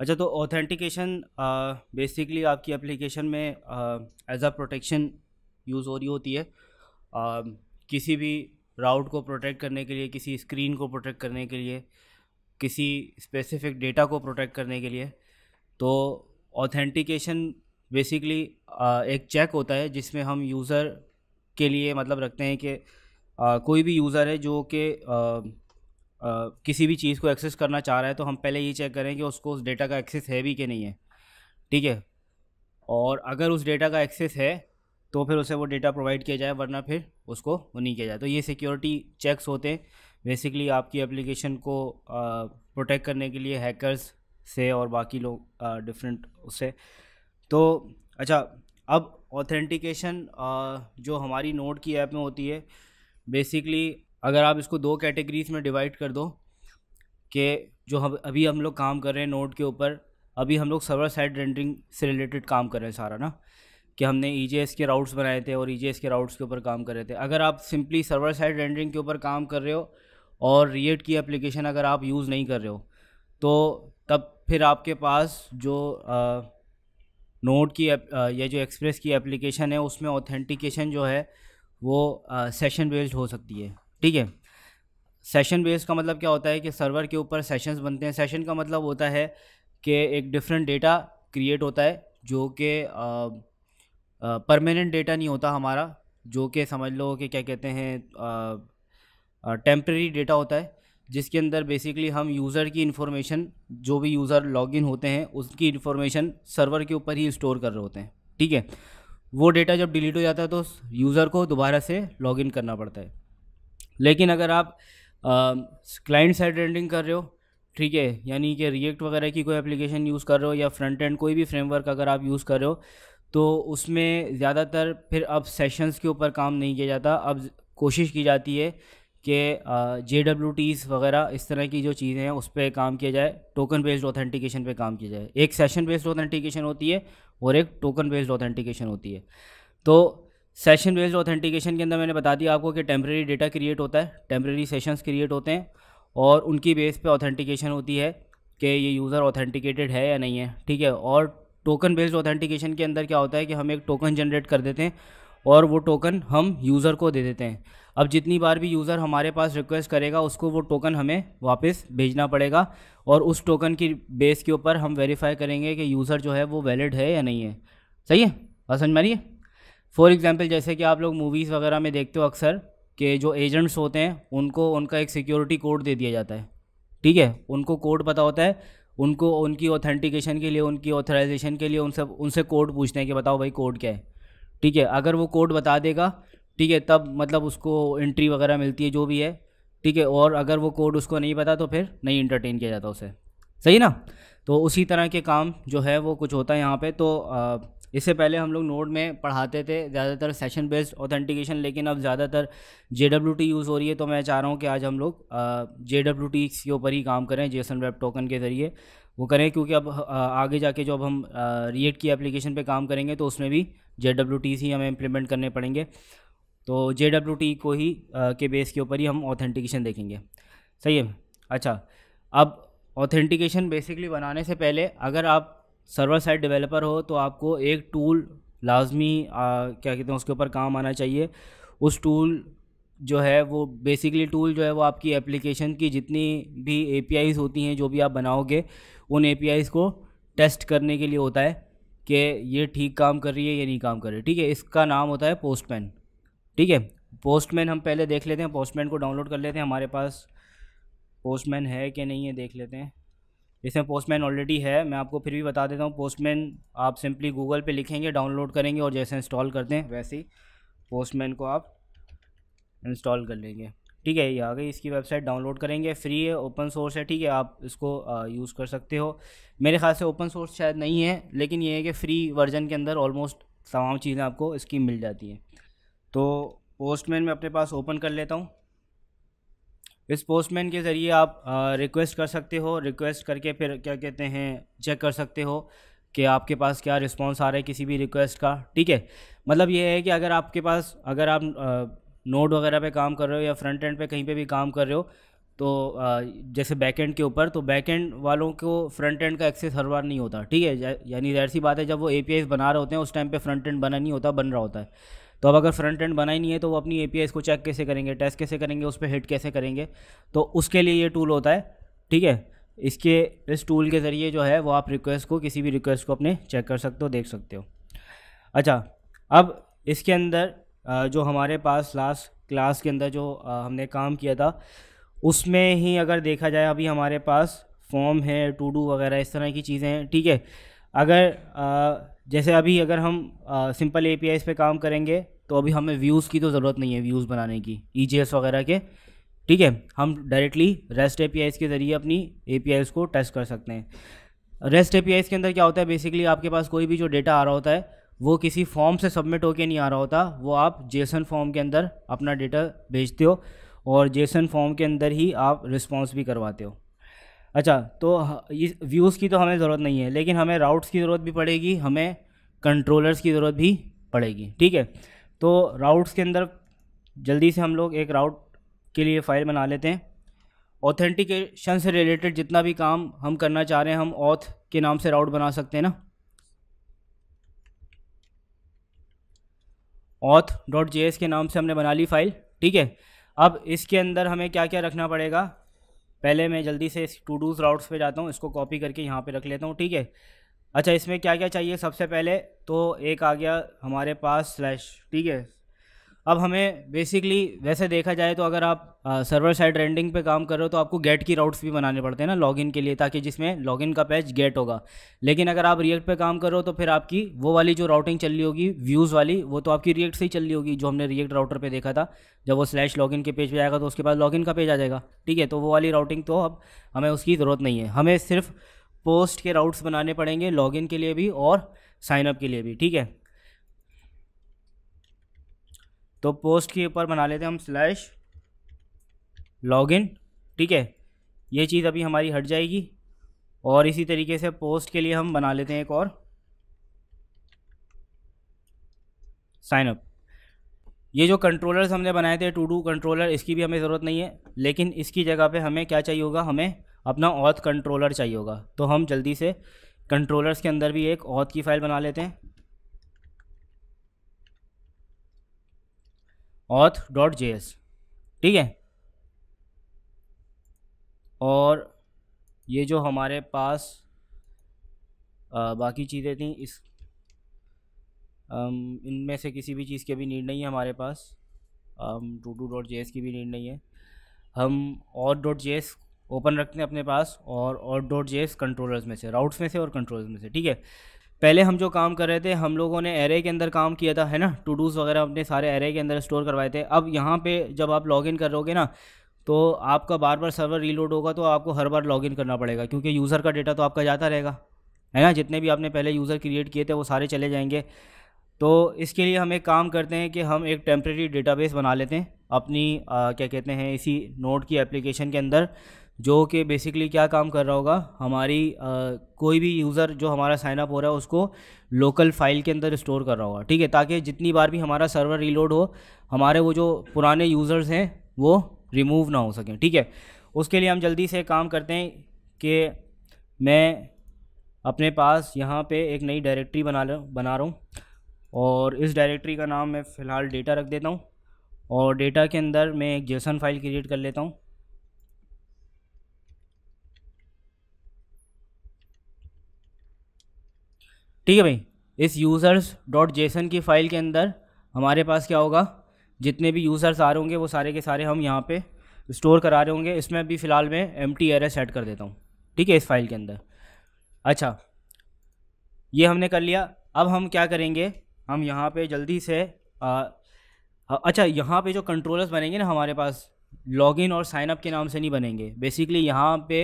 अच्छा तो authentication basically आपकी एप्लीकेशन में एज अ प्रोटेक्शन यूज़ हो रही होती है आ, किसी भी राउट को प्रोटेक्ट करने के लिए किसी स्क्रीन को प्रोटेक्ट करने के लिए किसी स्पेसिफिक डेटा को प्रोटेक्ट करने के लिए तो ऑथेंटिकेशन बेसिकली एक चेक होता है जिसमें हम यूज़र के लिए मतलब रखते हैं कि कोई भी यूज़र है जो कि किसी भी चीज़ को एक्सेस करना चाह रहा है तो हम पहले ये चेक करें कि उसको उस डेटा का एक्सेस है भी कि नहीं है ठीक है और अगर उस डेटा का एक्सेस है तो फिर उसे वो डेटा प्रोवाइड किया जाए वरना फिर उसको वो नहीं किया जाए तो ये सिक्योरिटी चेक्स होते हैं बेसिकली आपकी एप्लीकेशन को प्रोटेक्ट करने के लिए हैकर्स से और बाकी लोग डिफरेंट उससे तो अच्छा अब ऑथेंटिकेशन जो हमारी नोट की ऐप में होती है बेसिकली अगर आप इसको दो कैटेगरीज में डिवाइड कर दो कि जो हम अभी हम लोग काम कर रहे हैं नोड के ऊपर अभी हम लोग सर्वर साइड रेंडरिंग से रिलेटेड काम कर रहे हैं सारा ना कि हमने ई e के राउट्स बनाए थे और ई e के राउट्स के ऊपर काम कर रहे थे अगर आप सिंपली सर्वर साइड रेंडरिंग के ऊपर काम कर रहे हो और रिएट की एप्लीकेशन अगर आप यूज़ नहीं कर रहे हो तो तब फिर आपके पास जो नोट की या जो एक्सप्रेस की एप्लीकेशन है उसमें ऑथेंटिकेशन जो है वो सेशन बेस्ड हो सकती है ठीक है सेशन बेस का मतलब क्या होता है कि सर्वर के ऊपर सेशंस बनते हैं सेशन का मतलब होता है कि एक डिफरेंट डेटा क्रिएट होता है जो कि परमानेंट डेटा नहीं होता हमारा जो कि समझ लो कि क्या कहते हैं टेम्प्रेरी डेटा होता है जिसके अंदर बेसिकली हम यूज़र की इन्फॉर्मेशन जो भी यूज़र लॉगिन होते हैं उसकी इन्फॉर्मेशन सर्वर के ऊपर ही स्टोर कर रहे होते हैं ठीक है वो डेटा जब डिलीट हो जाता है तो यूज़र को दोबारा से लॉगिन करना पड़ता है लेकिन अगर आप क्लाइंट साइड रेंडिंग कर रहे हो ठीक है यानी कि रिएक्ट वगैरह की कोई एप्लीकेशन यूज़ कर रहे हो या फ्रंट एंड कोई भी फ्रेमवर्क अगर आप यूज़ कर रहे हो तो उसमें ज़्यादातर फिर अब सेशंस के ऊपर काम नहीं किया जाता अब कोशिश की जाती है कि जे डब्ल्यू टीज वगैरह इस तरह की जो चीज़ें हैं उस पर काम किया जाए टोकन बेस्ड ऑथेंटिकेशन पे काम किया जाए एक सेशन बेस्ड ऑथेंटिकेशन होती है और एक टोकन बेस्ड ऑथेंटिकेशन होती है तो सेशन बेस्ड ऑथेंटिकेशन के अंदर मैंने बता दिया आपको कि टेम्प्रेरी डेटा क्रिएट होता है टेम्प्रेरी सेशंस क्रिएट होते हैं और उनकी बेस पे ऑथेंटिकेशन होती है कि ये यूज़र ऑथेंटिकेटेड है या नहीं है ठीक है और टोकन बेस्ड ऑथेंटिकेशन के अंदर क्या होता है कि हम एक टोकन जनरेट कर देते हैं और वो टोकन हम यूज़र को दे देते हैं अब जितनी बार भी यूज़र हमारे पास रिक्वेस्ट करेगा उसको वो टोकन हमें वापस भेजना पड़ेगा और उस टोकन की बेस के ऊपर हम वेरीफाई करेंगे कि यूज़र जो है वो वैलिड है या नहीं है सही है समझ मानिए फॉर एग्ज़ाम्पल जैसे कि आप लोग मूवीज़ वगैरह में देखते हो अक्सर कि जो एजेंट्स होते हैं उनको उनका एक सिक्योरिटी कोड दे दिया जाता है ठीक है उनको कोड पता होता है उनको उनकी ऑथेंटिकेशन के लिए उनकी ऑथराइजेशन के लिए उन सब उनसे कोड पूछते हैं कि बताओ भाई कोड क्या है ठीक है अगर वो कोड बता देगा ठीक है तब मतलब उसको एंट्री वगैरह मिलती है जो भी है ठीक है और अगर वो कोड उसको नहीं पता तो फिर नहीं इंटरटेन किया जाता उसे सही ना तो उसी तरह के काम जो है वो कुछ होता है यहाँ पर तो आ, इससे पहले हम लोग नोड में पढ़ाते थे ज़्यादातर सेशन बेस्ड ऑथेंटिकेशन लेकिन अब ज़्यादातर जे यूज़ हो रही है तो मैं चाह रहा हूँ कि आज हम लोग जे के ऊपर ही काम करें जेसन वेब टोकन के ज़रिए वो करें क्योंकि अब आगे जाके जो अब हम रिएट की एप्लीकेशन पे काम करेंगे तो उसमें भी जे ही हमें इम्प्लीमेंट करने पड़ेंगे तो जे को ही के बेस के ऊपर ही हम ऑथेंटिकेशन देखेंगे सही है अच्छा अब ऑथेंटिकेशन बेसिकली बनाने से पहले अगर आप सर्वर साइड डेवलपर हो तो आपको एक टूल लाजमी क्या कहते हैं उसके ऊपर काम आना चाहिए उस टूल जो है वो बेसिकली टूल जो है वो आपकी एप्लीकेशन की जितनी भी ए होती हैं जो भी आप बनाओगे उन ए को टेस्ट करने के लिए होता है कि ये ठीक काम कर रही है या नहीं काम कर रही है ठीक है इसका नाम होता है पोस्टमैन ठीक है पोस्टमैन हम पहले देख लेते हैं पोस्टमैन को डाउनलोड कर लेते हैं हमारे पास पोस्टमैन है कि नहीं है देख लेते हैं इसमें पोस्टमैन ऑलरेडी है मैं आपको फिर भी बता देता हूँ पोस्टमैन आप सिंपली गूगल पे लिखेंगे डाउनलोड करेंगे और जैसे इंस्टॉल करते हैं वैसे ही पोस्टमैन को आप इंस्टॉल कर लेंगे ठीक है ये आ गई इसकी वेबसाइट डाउनलोड करेंगे फ्री है ओपन सोर्स है ठीक है आप इसको यूज़ कर सकते हो मेरे ख्याल से ओपन सोर्स शायद नहीं है लेकिन ये है कि फ्री वर्जन के अंदर ऑलमोस्ट तमाम चीज़ें आपको इसकी मिल जाती हैं तो पोस्टमैन में अपने पास ओपन कर लेता हूँ इस पोस्टमैन के ज़रिए आप रिक्वेस्ट कर सकते हो रिक्वेस्ट करके फिर क्या कहते हैं चेक कर सकते हो कि आपके पास क्या रिस्पॉन्स आ रहा है किसी भी रिक्वेस्ट का ठीक है मतलब ये है कि अगर आपके पास अगर आप नोड वगैरह पे काम कर रहे हो या फ्रंट एंड पे कहीं पे भी काम कर रहे हो तो जैसे बैक एंड के ऊपर तो बैक एंड वालों को फ्रंट एंड का एक्सेस हर बार नहीं होता ठीक है यानी जाहिर सी बात है जब वो ए बना रहे होते हैं उस टाइम पर फ्रंट एंड बना नहीं होता बन रहा होता है तो अब अगर फ्रंट एंड बना ही नहीं है तो वो अपनी ए को चेक कैसे करेंगे टेस्ट कैसे करेंगे उस पर हिट कैसे करेंगे तो उसके लिए ये टूल होता है ठीक है इसके इस टूल के ज़रिए जो है वो आप रिक्वेस्ट को किसी भी रिक्वेस्ट को अपने चेक कर सकते हो देख सकते हो अच्छा अब इसके अंदर जो हमारे पास लास्ट क्लास के अंदर जो हमने काम किया था उसमें ही अगर देखा जाए अभी हमारे पास फॉर्म है टू डू वगैरह इस तरह की चीज़ें हैं ठीक है अगर जैसे अभी अगर हम सिंपल ए पी पे काम करेंगे तो अभी हमें व्यूज़ की तो ज़रूरत नहीं है व्यूज़ बनाने की ई e वगैरह के ठीक है हम डायरेक्टली रेस्ट ए के ज़रिए अपनी ए को टेस्ट कर सकते हैं रेस्ट ए के अंदर क्या होता है बेसिकली आपके पास कोई भी जो डेटा आ रहा होता है वो किसी फॉर्म से सबमिट होके नहीं आ रहा होता वो आप जेसन फॉर्म के अंदर अपना डेटा भेजते हो और जेसन फॉर्म के अंदर ही आप रिस्पॉन्स भी करवाते हो अच्छा तो इस व्यूज़ की तो हमें ज़रूरत नहीं है लेकिन हमें राउट्स की ज़रूरत भी पड़ेगी हमें कंट्रोलर्स की ज़रूरत भी पड़ेगी ठीक है तो राउट्स के अंदर जल्दी से हम लोग एक राउट के लिए फ़ाइल बना लेते हैं ऑथेंटिकेशन से रिलेटेड जितना भी काम हम करना चाह रहे हैं हम ऑथ के नाम से राउट बना सकते हैं ना ऑथ डॉट जे के नाम से हमने बना ली फाइल ठीक है अब इसके अंदर हमें क्या क्या रखना पड़ेगा पहले मैं जल्दी से टू डूज राउट्स पे जाता हूँ इसको कॉपी करके यहाँ पे रख लेता हूँ ठीक है अच्छा इसमें क्या क्या चाहिए सबसे पहले तो एक आ गया हमारे पास स्लैश ठीक है अब हमें बेसिकली वैसे देखा जाए तो अगर आप सर्वर साइड रेंडिंग पे काम कर रहे हो तो आपको गेट की राउट्स भी बनाने पड़ते हैं ना लॉगिन के लिए ताकि जिसमें लॉगिन का पैच गेट होगा लेकिन अगर आप रिएक्ट पे काम कर रहे हो तो फिर आपकी वो वाली जो राउटिंग चल रही होगी व्यूज़ वाली वो तो आपकी रिएक्ट से ही चल रही होगी जो हमने रिएक्ट राउटर पर देखा था जब वो स्लैश लॉगिन के पेज पर पे आएगा तो उसके बाद लॉगिन का पेज आ जाएगा ठीक है तो वो वाली राउटिंग तो अब हमें उसकी ज़रूरत नहीं है हमें सिर्फ पोस्ट के राउट्स बनाने पड़ेंगे लॉगिन के लिए भी और साइनअप के लिए भी ठीक है तो पोस्ट के ऊपर बना लेते हैं हम स्लैश लॉगिन ठीक है ये चीज़ अभी हमारी हट जाएगी और इसी तरीके से पोस्ट के लिए हम बना लेते हैं एक और साइनअप ये जो कंट्रोलर्स हमने बनाए थे टू डू कंट्रोलर इसकी भी हमें ज़रूरत नहीं है लेकिन इसकी जगह पे हमें क्या चाहिए होगा हमें अपना ऑथ कंट्रोलर चाहिए होगा तो हम जल्दी से कंट्रोलर्स के अंदर भी एक ऑथ की फ़ाइल बना लेते हैं ऑथ डॉट जे एस ठीक है और ये जो हमारे पास आ, बाकी चीज़ें थी इस इनमें से किसी भी चीज़ की भी नीड नहीं है हमारे पास to do dot J S की भी नीड नहीं है हम और डॉट जे एस ओपन रखते हैं अपने पास और और डॉट जे एस कंट्रोलर्स में से राउट्स में से और कंट्रोलर्स में से ठीक है पहले हम जो काम कर रहे थे हम लोगों ने एरे के अंदर काम किया था है ना टू डूज वगैरह अपने सारे एरे के अंदर स्टोर करवाए थे अब यहाँ पे जब आप लॉगिन करोगे ना तो आपका बार बार सर्वर रीलोड होगा तो आपको हर बार लॉगिन करना पड़ेगा क्योंकि यूज़र का डेटा तो आपका जाता रहेगा है ना जितने भी आपने पहले यूज़र क्रिएट किए थे वो सारे चले जाएंगे तो इसके लिए हम एक काम करते हैं कि हम एक टेम्प्रेरी डेटाबेस बना लेते हैं अपनी आ, क्या कहते हैं इसी नोट की एप्लीकेशन के अंदर जो कि बेसिकली क्या काम कर रहा होगा हमारी आ, कोई भी यूज़र जो हमारा साइन अप हो रहा है उसको लोकल फाइल के अंदर स्टोर कर रहा होगा ठीक है ताकि जितनी बार भी हमारा सर्वर रीलोड हो हमारे वो जो पुराने यूज़र्स हैं वो रिमूव ना हो सकें ठीक है उसके लिए हम जल्दी से काम करते हैं कि मैं अपने पास यहाँ पे एक नई डायरेक्टरी बना बना रहा हूँ और इस डायरेक्टरी का नाम मैं फ़िलहाल डेटा रख देता हूँ और डेटा के अंदर मैं एक जेसन फाइल क्रिएट कर लेता हूँ ठीक है भाई इस यूज़र्स डॉट जेसन की फ़ाइल के अंदर हमारे पास क्या होगा जितने भी यूज़र्स आ रहे होंगे वो सारे के सारे हम यहाँ पे स्टोर करा रहे होंगे इसमें अभी फ़िलहाल मैं एम टी एरे सेट कर देता हूँ ठीक है इस फाइल के अंदर अच्छा ये हमने कर लिया अब हम क्या करेंगे हम यहाँ पे जल्दी से आ, अच्छा यहाँ पे जो कंट्रोलर्स बनेंगे ना हमारे पास लॉगिन और साइनअप के नाम से नहीं बनेंगे बेसिकली यहाँ पे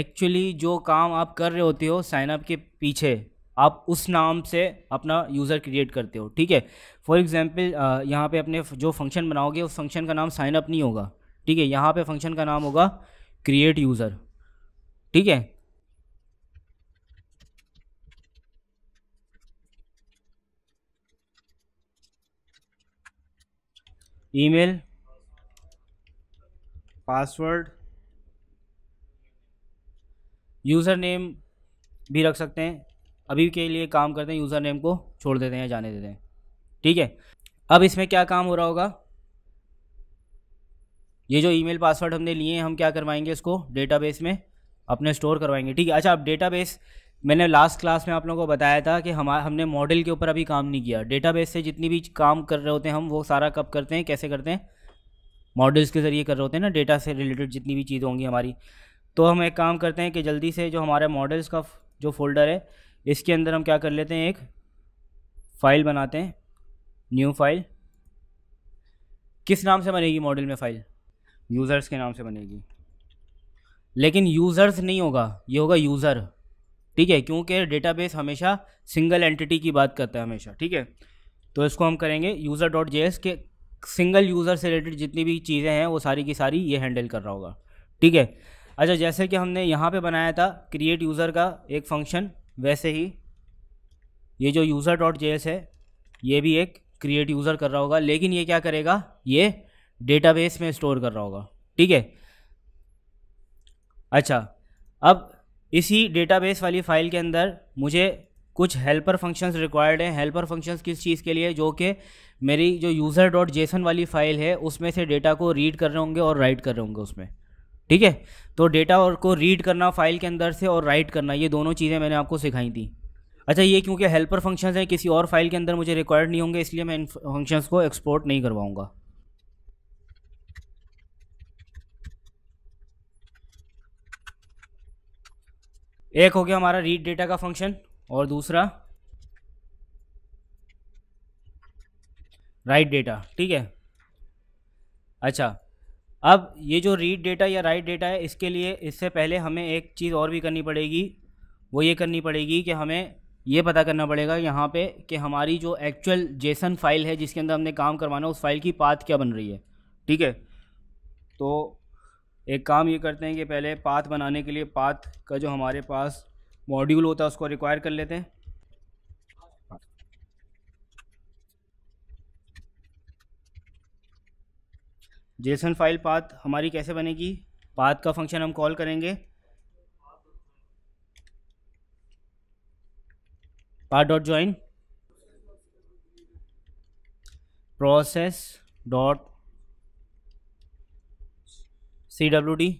एक्चुअली जो काम आप कर रहे होते हो साइनअप के पीछे आप उस नाम से अपना यूज़र क्रिएट करते हो ठीक है फॉर एग्जाम्पल यहाँ पे अपने जो फंक्शन बनाओगे उस फंक्शन का नाम साइन अप नहीं होगा ठीक है यहाँ पे फंक्शन का नाम होगा क्रिएट यूज़र ठीक है ईमेल पासवर्ड यूज़र नेम भी रख सकते हैं अभी के लिए काम करते हैं यूज़र नेम को छोड़ देते हैं जाने देते हैं ठीक है अब इसमें क्या काम हो रहा होगा ये जो ईमेल पासवर्ड हमने लिए हैं हम क्या करवाएंगे इसको डेटाबेस में अपने स्टोर करवाएंगे ठीक है अच्छा अब डेटाबेस मैंने लास्ट क्लास में आप लोगों को बताया था कि हम हमने मॉडल के ऊपर अभी काम नहीं किया डेटाबेस से जितनी भी काम कर रहे होते हैं हम वो सारा कब करते हैं कैसे करते हैं मॉडल्स के ज़रिए कर रहे होते हैं ना डेटा से रिलेटेड जितनी भी चीज़ें होंगी हमारी तो हम एक काम करते हैं कि जल्दी से जो हमारे मॉडल्स का जो फोल्डर है इसके अंदर हम क्या कर लेते हैं एक फ़ाइल बनाते हैं न्यू फाइल किस नाम से बनेगी मॉडल में फ़ाइल यूज़र्स के नाम से बनेगी लेकिन यूज़र्स नहीं होगा ये होगा यूज़र ठीक है क्योंकि डेटाबेस हमेशा सिंगल एंटिटी की बात करता है हमेशा ठीक है तो इसको हम करेंगे यूज़र डॉट जे एस के सिंगल यूज़र से रिलेटेड जितनी भी चीज़ें हैं वो सारी की सारी ये हैंडल कर रहा होगा ठीक है अच्छा जैसे कि हमने यहाँ पे बनाया था क्रिएट यूज़र का एक फंक्शन वैसे ही ये जो यूज़र डॉट जे है ये भी एक क्रिएट यूज़र कर रहा होगा लेकिन ये क्या करेगा ये डेटाबेस में स्टोर कर रहा होगा ठीक है अच्छा अब इसी डेटाबेस वाली फ़ाइल के अंदर मुझे कुछ हेल्पर फंक्शंस रिक्वायर्ड हैं हेल्पर फंक्शंस किस चीज़ के लिए जो कि मेरी जो यूज़र डॉट जेसन वाली फ़ाइल है उसमें से डेटा को रीड कर रहे होंगे और राइट कर रहे होंगे उसमें ठीक है तो डेटा और को रीड करना फाइल के अंदर से और राइट करना ये दोनों चीज़ें मैंने आपको सिखाई थी अच्छा ये क्योंकि हेल्पर फंक्शंस हैं किसी और फाइल के अंदर मुझे रिक्वायर्ड नहीं होंगे इसलिए मैं इन फंक्शंस को एक्सपोर्ट नहीं करवाऊँगा एक हो गया हमारा रीड डेटा का फंक्शन और दूसरा राइट डेटा ठीक है अच्छा अब ये जो रीड डेटा या राइट डेटा है इसके लिए इससे पहले हमें एक चीज़ और भी करनी पड़ेगी वो ये करनी पड़ेगी कि हमें ये पता करना पड़ेगा यहाँ पे कि हमारी जो एक्चुअल जेसन फाइल है जिसके अंदर हमने काम करवाना है उस फाइल की पाथ क्या बन रही है ठीक है तो एक काम ये करते हैं कि पहले पाथ बनाने के लिए पाथ का जो हमारे पास मॉड्यूल होता है उसको रिक्वायर कर लेते हैं जेसन फाइल पाथ हमारी कैसे बनेगी पाथ का फंक्शन हम कॉल करेंगे path dot join process dot C W D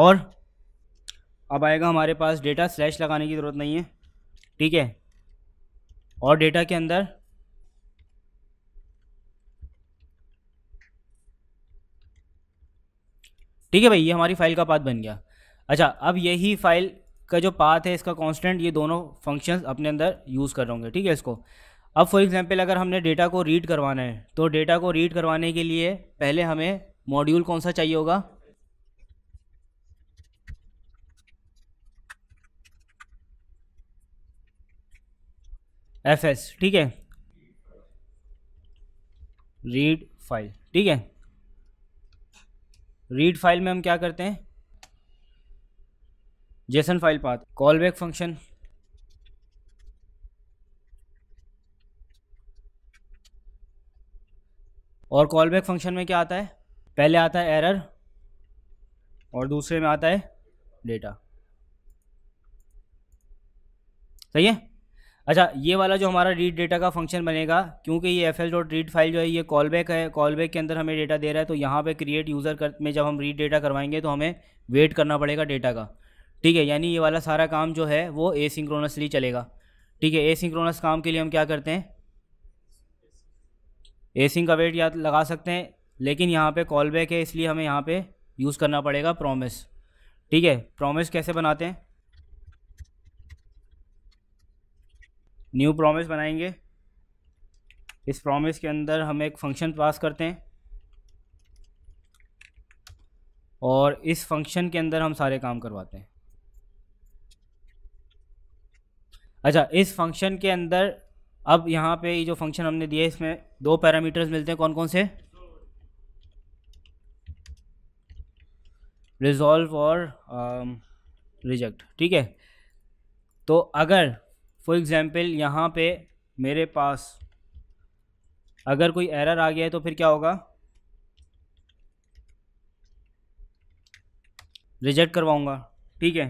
और अब आएगा हमारे पास डेटा स्लैश लगाने की ज़रूरत नहीं है ठीक है और डेटा के अंदर ठीक है भाई ये हमारी फाइल का पाथ बन गया अच्छा अब यही फाइल का जो पाथ है इसका कांस्टेंट ये दोनों फंक्शंस अपने अंदर यूज़ कर रहे होंगे ठीक है इसको अब फॉर एग्जांपल अगर हमने डेटा को रीड करवाना है तो डेटा को रीड करवाने के लिए पहले हमें मॉड्यूल कौन सा चाहिए होगा एफ एस ठीक है रीड फाइल ठीक है रीड फाइल में हम क्या करते हैं JSON file path call back function और कॉल बैक फंक्शन में क्या आता है पहले आता है एरर और दूसरे में आता है डेटा सही है अच्छा ये वाला जो हमारा रीड डेटा का फंक्शन बनेगा क्योंकि ये F L dot read file जो है ये कॉल बैक है कॉल बैक के अंदर हमें डेटा दे रहा है तो यहाँ पे क्रिएट यूज़र कर में जब हम रीड डेटा करवाएंगे तो हमें वेट करना पड़ेगा डेटा का ठीक है यानी ये वाला सारा काम जो है वो एसिंक्रोनसली चलेगा ठीक है एसिंक्रोनस काम के लिए हम क्या करते हैं एसिंग का वेट याद लगा सकते हैं लेकिन यहाँ पर कॉल बैक है इसलिए हमें यहाँ पर यूज़ करना पड़ेगा प्रोमिस ठीक है प्रोमिस कैसे बनाते हैं न्यू प्रॉमिस बनाएंगे इस प्रॉमिस के अंदर हम एक फंक्शन पास करते हैं और इस फंक्शन के अंदर हम सारे काम करवाते हैं अच्छा इस फंक्शन के अंदर अब यहाँ पे ये जो फंक्शन हमने दिया है इसमें दो पैरामीटर्स मिलते हैं कौन कौन से रिजॉल्व और रिजेक्ट um, ठीक है तो अगर फॉर एग्ज़ाम्पल यहाँ पे मेरे पास अगर कोई एरर आ गया है तो फिर क्या होगा रिजेक्ट करवाऊँगा ठीक है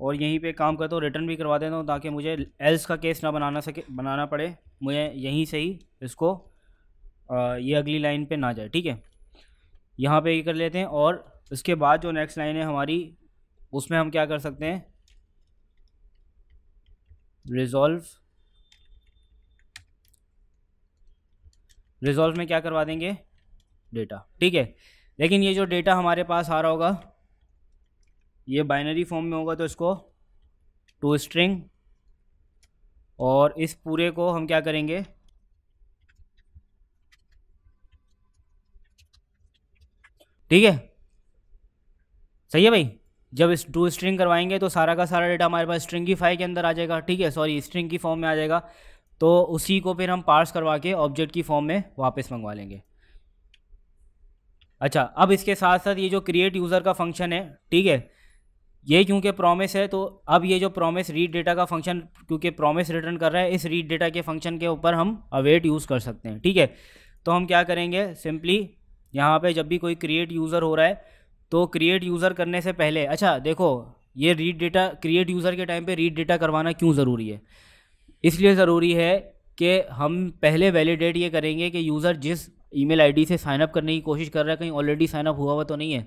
और यहीं पे काम करता हूँ रिटर्न भी करवा देता हूँ ताकि मुझे एल्स का केस ना बनाना सके बनाना पड़े मुझे यहीं से ही इसको आ, ये अगली लाइन पे ना जाए ठीक है यहाँ पे ये कर लेते हैं और इसके बाद जो नेक्स्ट लाइन है हमारी उसमें हम क्या कर सकते हैं रिजॉल्व रिजॉल्व में क्या करवा देंगे डेटा ठीक है लेकिन ये जो डेटा हमारे पास आ रहा होगा ये बाइनरी फॉर्म में होगा तो इसको टू स्ट्रिंग और इस पूरे को हम क्या करेंगे ठीक है सही है भाई जब इस टू स्ट्रिंग करवाएंगे तो सारा का सारा डेटा हमारे पास स्ट्रिंगीफाई के अंदर आ जाएगा ठीक है सॉरी स्ट्रिंग की फॉर्म में आ जाएगा तो उसी को फिर हम पार्स करवा के ऑब्जेक्ट की फॉर्म में वापस मंगवा लेंगे अच्छा अब इसके साथ साथ ये जो क्रिएट यूज़र का फंक्शन है ठीक है ये क्योंकि प्रॉमिस है तो अब ये जो प्रॉमिस रीड डेटा का फंक्शन क्योंकि प्रॉमिस रिटर्न कर रहा है इस रीड डेटा के फंक्शन के ऊपर हम अवेट यूज़ कर सकते हैं ठीक है तो हम क्या करेंगे सिंपली यहाँ पे जब भी कोई क्रिएट यूज़र हो रहा है तो क्रिएट यूज़र करने से पहले अच्छा देखो ये रीड डेटा क्रिएट यूज़र के टाइम पे रीड डेटा करवाना क्यों ज़रूरी है इसलिए ज़रूरी है कि हम पहले वैलिडेट ये करेंगे कि यूज़र जिस ईमेल आईडी से साइनअप करने की कोशिश कर रहा है कहीं ऑलरेडी साइनअप हुआ हुआ तो नहीं है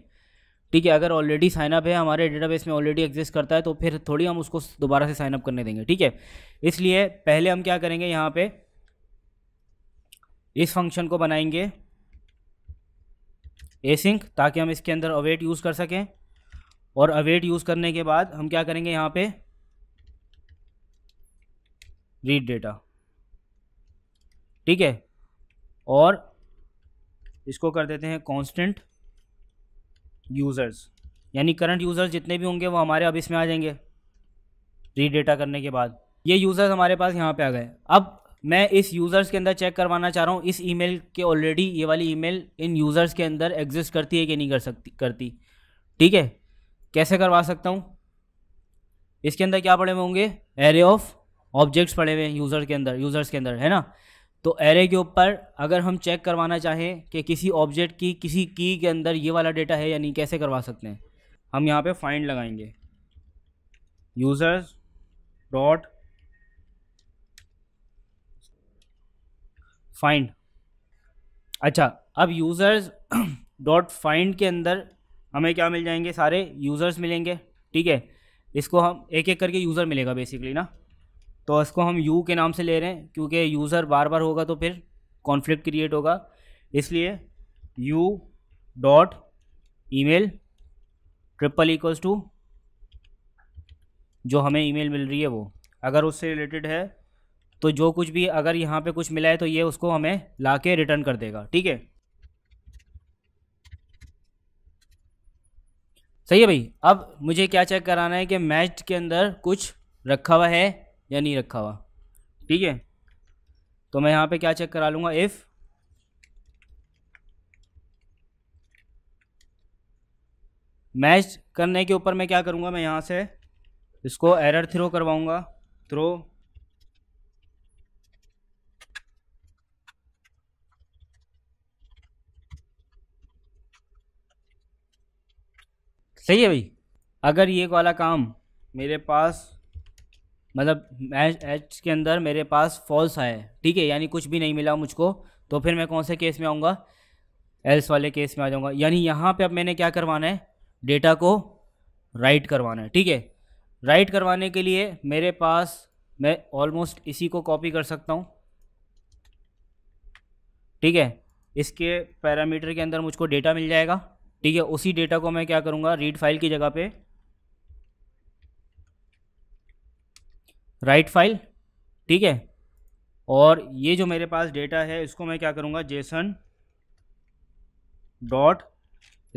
ठीक है अगर ऑलरेडी साइनअप है हमारे डेटाबेस में ऑलरेडी एग्जिस्ट करता है तो फिर थोड़ी हम उसको दोबारा से साइनअप करने देंगे ठीक है इसलिए पहले हम क्या करेंगे यहाँ पर इस फंक्शन को बनाएंगे एसिंक ताकि हम इसके अंदर अवेट यूज़ कर सकें और अवेट यूज़ करने के बाद हम क्या करेंगे यहाँ पे रीड डेटा ठीक है और इसको कर देते हैं कांस्टेंट यूज़र्स यानी करंट यूज़र्स जितने भी होंगे वो हमारे अब इसमें आ जाएंगे रीड डेटा करने के बाद ये यूज़र्स हमारे पास यहाँ पे आ गए अब मैं इस यूज़र्स के अंदर चेक करवाना चाह रहा हूँ इस मेल के ऑलरेडी ये वाली मेल इन यूज़र्स के अंदर एग्जिस्ट करती है कि नहीं कर सकती करती ठीक है कैसे करवा सकता हूँ इसके अंदर क्या पड़े हुए होंगे एरे ऑफ ऑब्जेक्ट्स पड़े हुए हैं यूज़र के अंदर यूज़र्स के अंदर है ना तो एरे के ऊपर अगर हम चेक करवाना चाहें कि किसी ऑब्जेक्ट की किसी की के अंदर ये वाला डेटा है या नहीं कैसे करवा सकते हैं हम यहाँ पे फाइंड लगाएंगे यूज़र्स डॉट फाइंड अच्छा अब यूज़र्स डॉट फाइंड के अंदर हमें क्या मिल जाएंगे सारे यूज़र्स मिलेंगे ठीक है इसको हम एक एक करके यूज़र मिलेगा बेसिकली ना तो इसको हम यू के नाम से ले रहे हैं क्योंकि यूज़र बार बार होगा तो फिर कॉन्फ्लिक्ट क्रिएट होगा इसलिए U dot mail triple equals to जो हमें ईमेल मिल रही है वो अगर उससे रिलेटेड है तो जो कुछ भी अगर यहाँ पे कुछ मिला है तो ये उसको हमें ला के रिटर्न कर देगा ठीक है सही है भाई अब मुझे क्या चेक कराना है कि मैच के अंदर कुछ रखा हुआ है या नहीं रखा हुआ ठीक है तो मैं यहाँ पे क्या चेक करा लूँगा इफ़ मैच करने के ऊपर मैं क्या करूँगा मैं यहाँ से इसको एरर थ्रो करवाऊँगा थ्रो सही है भाई अगर ये वाला काम मेरे पास मतलब एच एच के अंदर मेरे पास फॉल्स आया है ठीक है यानी कुछ भी नहीं मिला मुझको तो फिर मैं कौन से केस में आऊँगा एल्स वाले केस में आ जाऊँगा यानी यहाँ पे अब मैंने क्या करवाना है डेटा को राइट करवाना है ठीक है राइट करवाने के लिए मेरे पास मैं ऑलमोस्ट इसी को कॉपी कर सकता हूँ ठीक है इसके पैरामीटर के अंदर मुझको डेटा मिल जाएगा ठीक है उसी डेटा को मैं क्या करूँगा रीड फाइल की जगह पे राइट फाइल ठीक है और ये जो मेरे पास डेटा है इसको मैं क्या करूँगा जेसन डॉट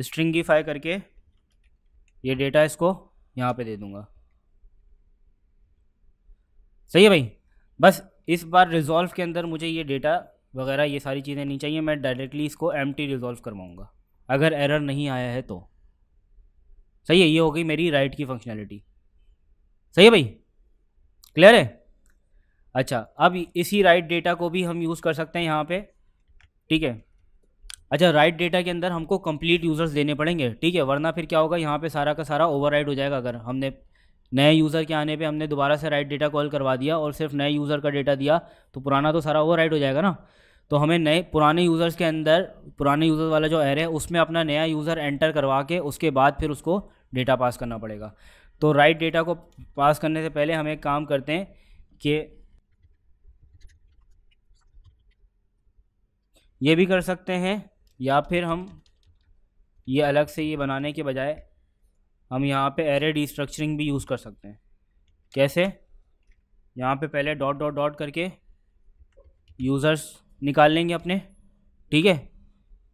स्ट्रिंगिफाई करके ये डेटा इसको यहाँ पे दे दूँगा सही है भाई बस इस बार रिजॉल्व के अंदर मुझे ये डेटा वगैरह ये सारी चीज़ें नहीं चाहिए मैं डायरेक्टली इसको एम टी रिजॉल्व करवाऊँगा अगर एरर नहीं आया है तो सही है ये हो गई मेरी राइट की फंक्शनैलिटी सही है भाई क्लियर है अच्छा अब इसी राइट डेटा को भी हम यूज़ कर सकते हैं यहाँ पे ठीक है अच्छा राइट डेटा के अंदर हमको कंप्लीट यूज़र्स देने पड़ेंगे ठीक है वरना फिर क्या होगा यहाँ पे सारा का सारा ओवरराइड हो जाएगा अगर हमने नए यूज़र के आने पे हमने दोबारा से राइट डेटा कॉल करवा दिया और सिर्फ नए यूज़र का डेटा दिया तो पुराना तो सारा ओवर हो जाएगा ना तो हमें नए पुराने यूज़र्स के अंदर पुराने यूज़र वाला जो एरे है उसमें अपना नया यूज़र एंटर करवा के उसके बाद फिर उसको डेटा पास करना पड़ेगा तो राइट डेटा को पास करने से पहले हम एक काम करते हैं कि ये भी कर सकते हैं या फिर हम ये अलग से ये बनाने के बजाय हम यहाँ पे एरे डिस्ट्रक्चरिंग भी यूज़ कर सकते हैं कैसे यहाँ पे पहले डॉट डॉट डॉट करके यूज़र्स निकाल लेंगे अपने ठीक है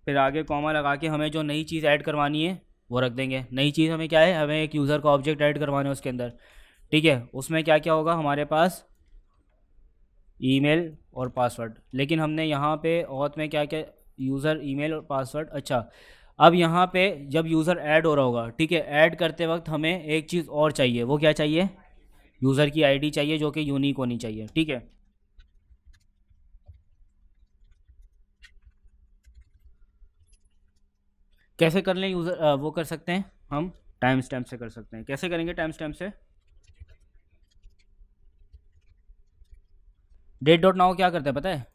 फिर आगे कॉमा लगा के हमें जो नई चीज़ ऐड करवानी है वो रख देंगे नई चीज़ हमें क्या है हमें एक यूज़र का ऑब्जेक्ट ऐड करवाना है उसके अंदर ठीक है उसमें क्या क्या होगा हमारे पास ईमेल और पासवर्ड लेकिन हमने यहाँ पे औत में क्या क्या यूज़र ईमेल और पासवर्ड अच्छा अब यहाँ पे जब यूज़र ऐड हो रहा होगा ठीक है ऐड करते वक्त हमें एक चीज़ और चाहिए वो क्या चाहिए यूज़र की आईडी चाहिए जो कि यूनिक होनी चाहिए ठीक है कैसे कर लें यूज़र वो कर सकते हैं हम टाइम स्टैम्प से कर सकते हैं कैसे करेंगे टाइम स्टैम्प से डेट डॉट नाउ क्या करता है पता है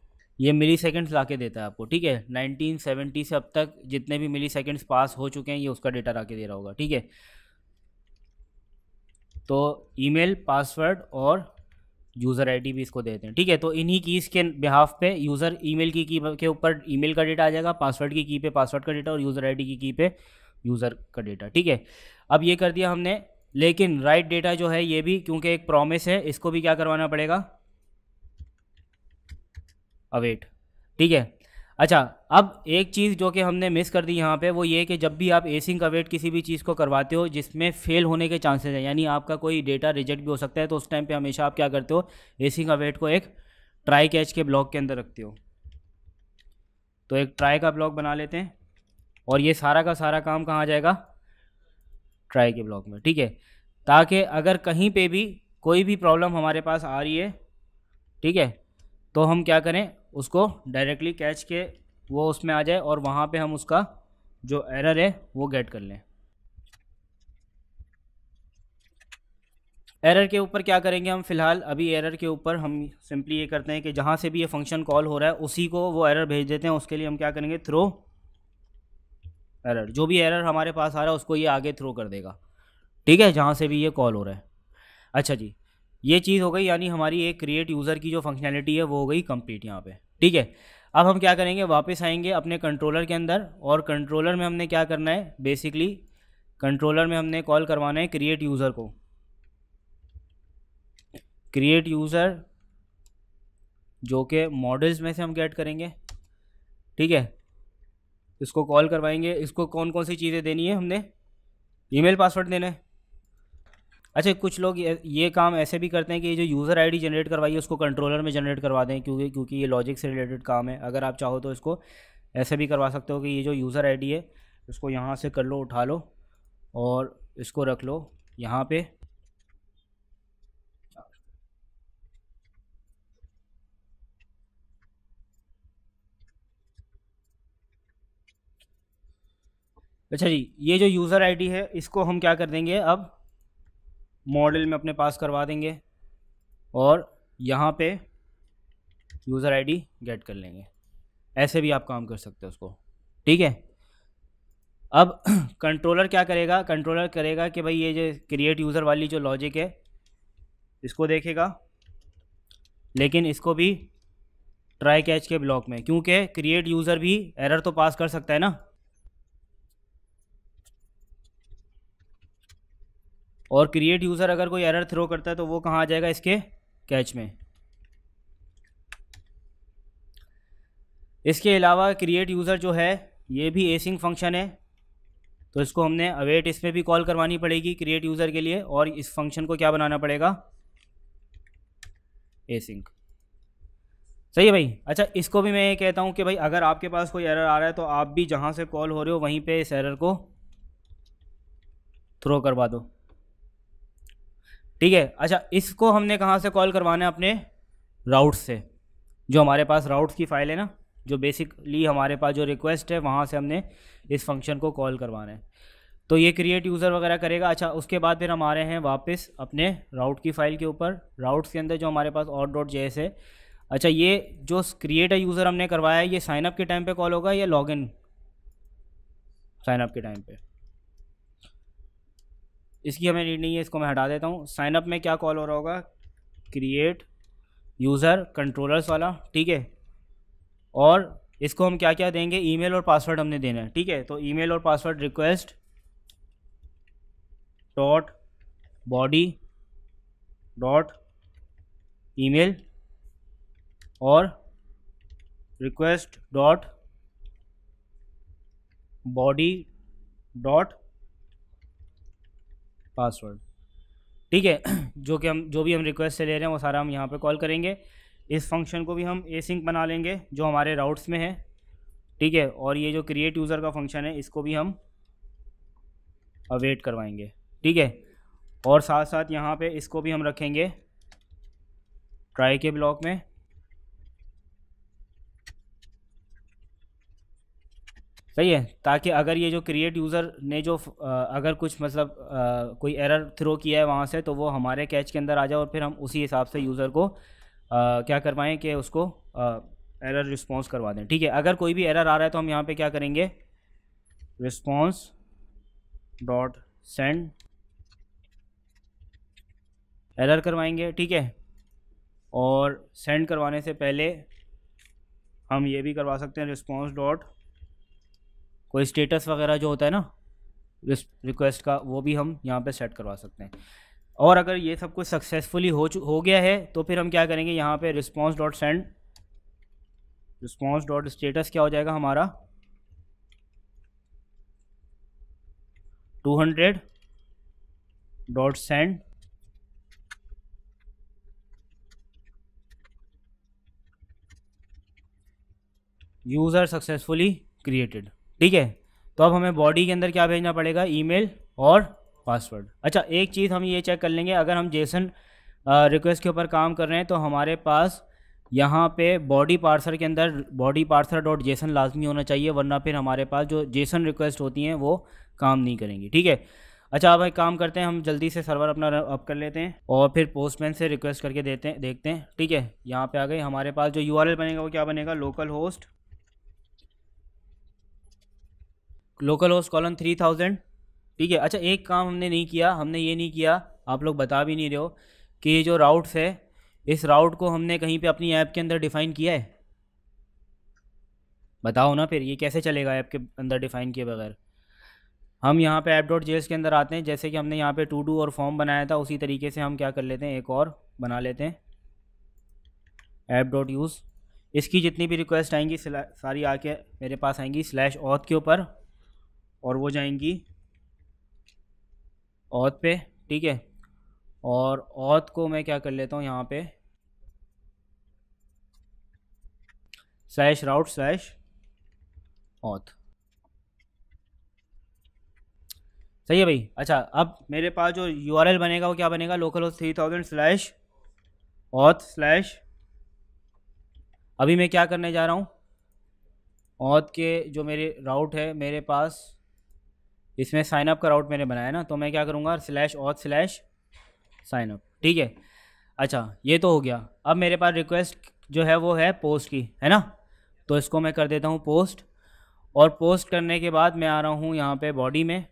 ये मिली सेकेंड्स ला देता है आपको ठीक है 1970 से अब तक जितने भी मिली सेकेंड्स पास हो चुके हैं ये उसका डेटा ला के दे रहा होगा ठीक है तो ईमेल पासवर्ड और यूज़र आईडी भी इसको देते हैं ठीक है तो इन्हीं कीज़ के बिहाफ पे यूज़र ईमेल की की के ऊपर ईमेल का डेटा आ जाएगा पासवर्ड की की पे पासवर्ड का डेटा और यूज़र आईडी की की पे यूज़र का डेटा ठीक है अब ये कर दिया हमने लेकिन राइट डेटा जो है ये भी क्योंकि एक प्रॉमिस है इसको भी क्या करवाना पड़ेगा अवेट ठीक है अच्छा अब एक चीज़ जो कि हमने मिस कर दी यहाँ पे वो ये कि जब भी आप एसिंग का वेट किसी भी चीज़ को करवाते हो जिसमें फेल होने के चांसेस हैं यानी आपका कोई डेटा रिजेक्ट भी हो सकता है तो उस टाइम पे हमेशा आप क्या करते हो एसिंग का वेट को एक ट्राई कैच के ब्लॉक के अंदर रखते हो तो एक ट्राई का ब्लॉक बना लेते हैं और ये सारा का सारा काम कहाँ जाएगा ट्राई के ब्लॉक में ठीक है ताकि अगर कहीं पर भी कोई भी प्रॉब्लम हमारे पास आ रही है ठीक है तो हम क्या करें उसको डायरेक्टली कैच के वो उसमें आ जाए और वहाँ पे हम उसका जो एरर है वो गेट कर लें एरर के ऊपर क्या करेंगे हम फिलहाल अभी एरर के ऊपर हम सिंपली ये करते हैं कि जहाँ से भी ये फंक्शन कॉल हो रहा है उसी को वो एरर भेज देते हैं उसके लिए हम क्या करेंगे थ्रो एरर जो भी एरर हमारे पास आ रहा है उसको ये आगे थ्रो कर देगा ठीक है जहाँ से भी ये कॉल हो रहा है अच्छा जी ये चीज़ हो गई यानी हमारी एक क्रिएट यूज़र की जो फंक्शनैलिटी है वो हो गई कंप्लीट यहाँ पर ठीक है अब हम क्या करेंगे वापस आएंगे अपने कंट्रोलर के अंदर और कंट्रोलर में हमने क्या करना है बेसिकली कंट्रोलर में हमने कॉल करवाना है क्रिएट यूज़र को क्रिएट यूज़र जो कि मॉडल्स में से हम गेट करेंगे ठीक है इसको कॉल करवाएंगे इसको कौन कौन सी चीज़ें देनी है हमने ईमेल पासवर्ड देना है अच्छा कुछ लोग ये काम ऐसे भी करते हैं कि जो यूज़र आईडी जनरेट करवाइए उसको कंट्रोलर में जनरेट करवा दें क्योंकि क्योंकि ये लॉजिक से रिलेटेड काम है अगर आप चाहो तो इसको ऐसे भी करवा सकते हो कि ये जो यूज़र आईडी है इसको यहाँ से कर लो उठा लो और इसको रख लो यहाँ पे अच्छा जी ये जो यूज़र आईडी है इसको हम क्या कर देंगे अब मॉडल में अपने पास करवा देंगे और यहाँ पे यूज़र आईडी गेट कर लेंगे ऐसे भी आप काम कर सकते हो उसको ठीक है अब कंट्रोलर क्या करेगा कंट्रोलर करेगा कि भाई ये जो क्रिएट यूज़र वाली जो लॉजिक है इसको देखेगा लेकिन इसको भी ट्राई कैच के ब्लॉक में क्योंकि क्रिएट यूज़र भी एरर तो पास कर सकता है ना और क्रिएट यूज़र अगर कोई एरर थ्रो करता है तो वो कहाँ आ जाएगा इसके कैच में इसके अलावा क्रिएट यूज़र जो है ये भी एसिंग फंक्शन है तो इसको हमने अवेट इसमें भी कॉल करवानी पड़ेगी क्रिएट यूज़र के लिए और इस फंक्शन को क्या बनाना पड़ेगा एसिंग सही है भाई अच्छा इसको भी मैं ये कहता हूँ कि भाई अगर आपके पास कोई एरर आ रहा है तो आप भी जहाँ से कॉल हो रहे हो वहीं पे इस एरर को थ्रो करवा दो ठीक है अच्छा इसको हमने कहाँ से कॉल करवाना है अपने राउट्स से जो हमारे पास राउट्स की फ़ाइल है ना जो बेसिकली हमारे पास जो रिक्वेस्ट है वहाँ से हमने इस फंक्शन को कॉल करवाना है तो ये क्रिएट यूज़र वगैरह करेगा अच्छा उसके बाद फिर हम आ रहे हैं वापस अपने राउट की फ़ाइल के ऊपर राउट्स के अंदर जो हमारे पास और डॉट जे है अच्छा ये जो क्रिएट है यूज़र हमने करवाया है ये साइनअप के टाइम पे कॉल होगा या लॉगिन साइनअप के टाइम पे इसकी हमें नीड नहीं है इसको मैं हटा देता हूँ साइनअप में क्या कॉल हो रहा होगा क्रिएट यूज़र कंट्रोलर्स वाला ठीक है और इसको हम क्या क्या देंगे ईमेल और पासवर्ड हमने देना है ठीक है तो ईमेल और password request dot body dot email और request dot body dot password ठीक है जो कि हम जो भी हम रिक्वेस्ट से ले रहे हैं वो सारा हम यहाँ पे कॉल करेंगे इस फंक्शन को भी हम ए सिंक बना लेंगे जो हमारे राउट्स में है ठीक है और ये जो क्रिएट यूज़र का फंक्शन है इसको भी हम अवेट करवाएंगे ठीक है और साथ साथ यहाँ पे इसको भी हम रखेंगे ट्राई के ब्लॉक में सही है ताकि अगर ये जो क्रिएट यूज़र ने जो अगर कुछ मतलब कोई एरर थ्रो किया है वहाँ से तो वो हमारे कैच के अंदर आ जाए और फिर हम उसी हिसाब से यूज़र को क्या करवाएं कि उसको एरर रिस्पॉन्स करवा दें ठीक है अगर कोई भी एरर आ रहा है तो हम यहाँ पे क्या करेंगे रिस्पॉन्स डॉट सेंड एरर करवाएंगे ठीक है और सेंड करवाने से पहले हम ये भी करवा सकते हैं रिस्पॉन्स डॉट और स्टेटस वगैरह जो होता है ना रिक्वेस्ट का वो भी हम यहाँ पे सेट करवा सकते हैं और अगर ये सब कुछ सक्सेसफुली हो हो गया है तो फिर हम क्या करेंगे यहाँ पे response dot send response dot status क्या हो जाएगा हमारा two hundred dot send user successfully created ठीक है तो अब हमें बॉडी के अंदर क्या भेजना पड़ेगा ईमेल और पासवर्ड अच्छा एक चीज़ हम ये चेक कर लेंगे अगर हम जेसन रिक्वेस्ट के ऊपर काम कर रहे हैं तो हमारे पास यहाँ पे बॉडी पार्सर के अंदर बॉडी पार्सर डॉट जेसन लाजमी होना चाहिए वरना फिर हमारे पास जो जेसन रिक्वेस्ट होती हैं वो काम नहीं करेंगी ठीक है अच्छा अब एक काम करते हैं हम जल्दी से सर्वर अपना अप कर लेते हैं और फिर पोस्टमैन से रिक्वेस्ट करके देते हैं देखते हैं ठीक है यहाँ पे आ गए हमारे पास जो यू बनेगा वो क्या बनेगा local host local host colon three thousand ठीक है अच्छा एक काम हमने नहीं किया हमने ये नहीं किया आप लोग बता भी नहीं रहे हो कि ये जो राउट्स है इस राउट को हमने कहीं पे अपनी ऐप के अंदर डिफ़ाइन किया है बताओ ना फिर ये कैसे चलेगा ऐप के अंदर डिफ़ाइन किए बगैर हम यहाँ पे ऐप डॉट जेस के अंदर आते हैं जैसे कि हमने यहाँ पे टू डू और फॉर्म बनाया था उसी तरीके से हम क्या कर लेते हैं एक और बना लेते हैं ऐप डॉट यूज़ इसकी जितनी भी रिक्वेस्ट आएंगी सारी आके मेरे पास आएंगी स्लैश ऑथ के ऊपर और वो जाएंगी औत पे ठीक है और औत को मैं क्या कर लेता हूँ यहाँ पे स्लैश राउट स्लैश औत सही है भाई अच्छा अब मेरे पास जो यूआरएल बनेगा वो क्या बनेगा local host three thousand slash auth slash अभी मैं क्या करने जा रहा हूँ औथ के जो मेरे राउट है मेरे पास इसमें साइन अप का राउट मैंने बनाया ना तो मैं क्या करूँगा slash auth slash sign up ठीक है अच्छा ये तो हो गया अब मेरे पास रिक्वेस्ट जो है वो है पोस्ट की है ना तो इसको मैं कर देता हूँ पोस्ट और पोस्ट करने के बाद मैं आ रहा हूँ यहाँ पे बॉडी में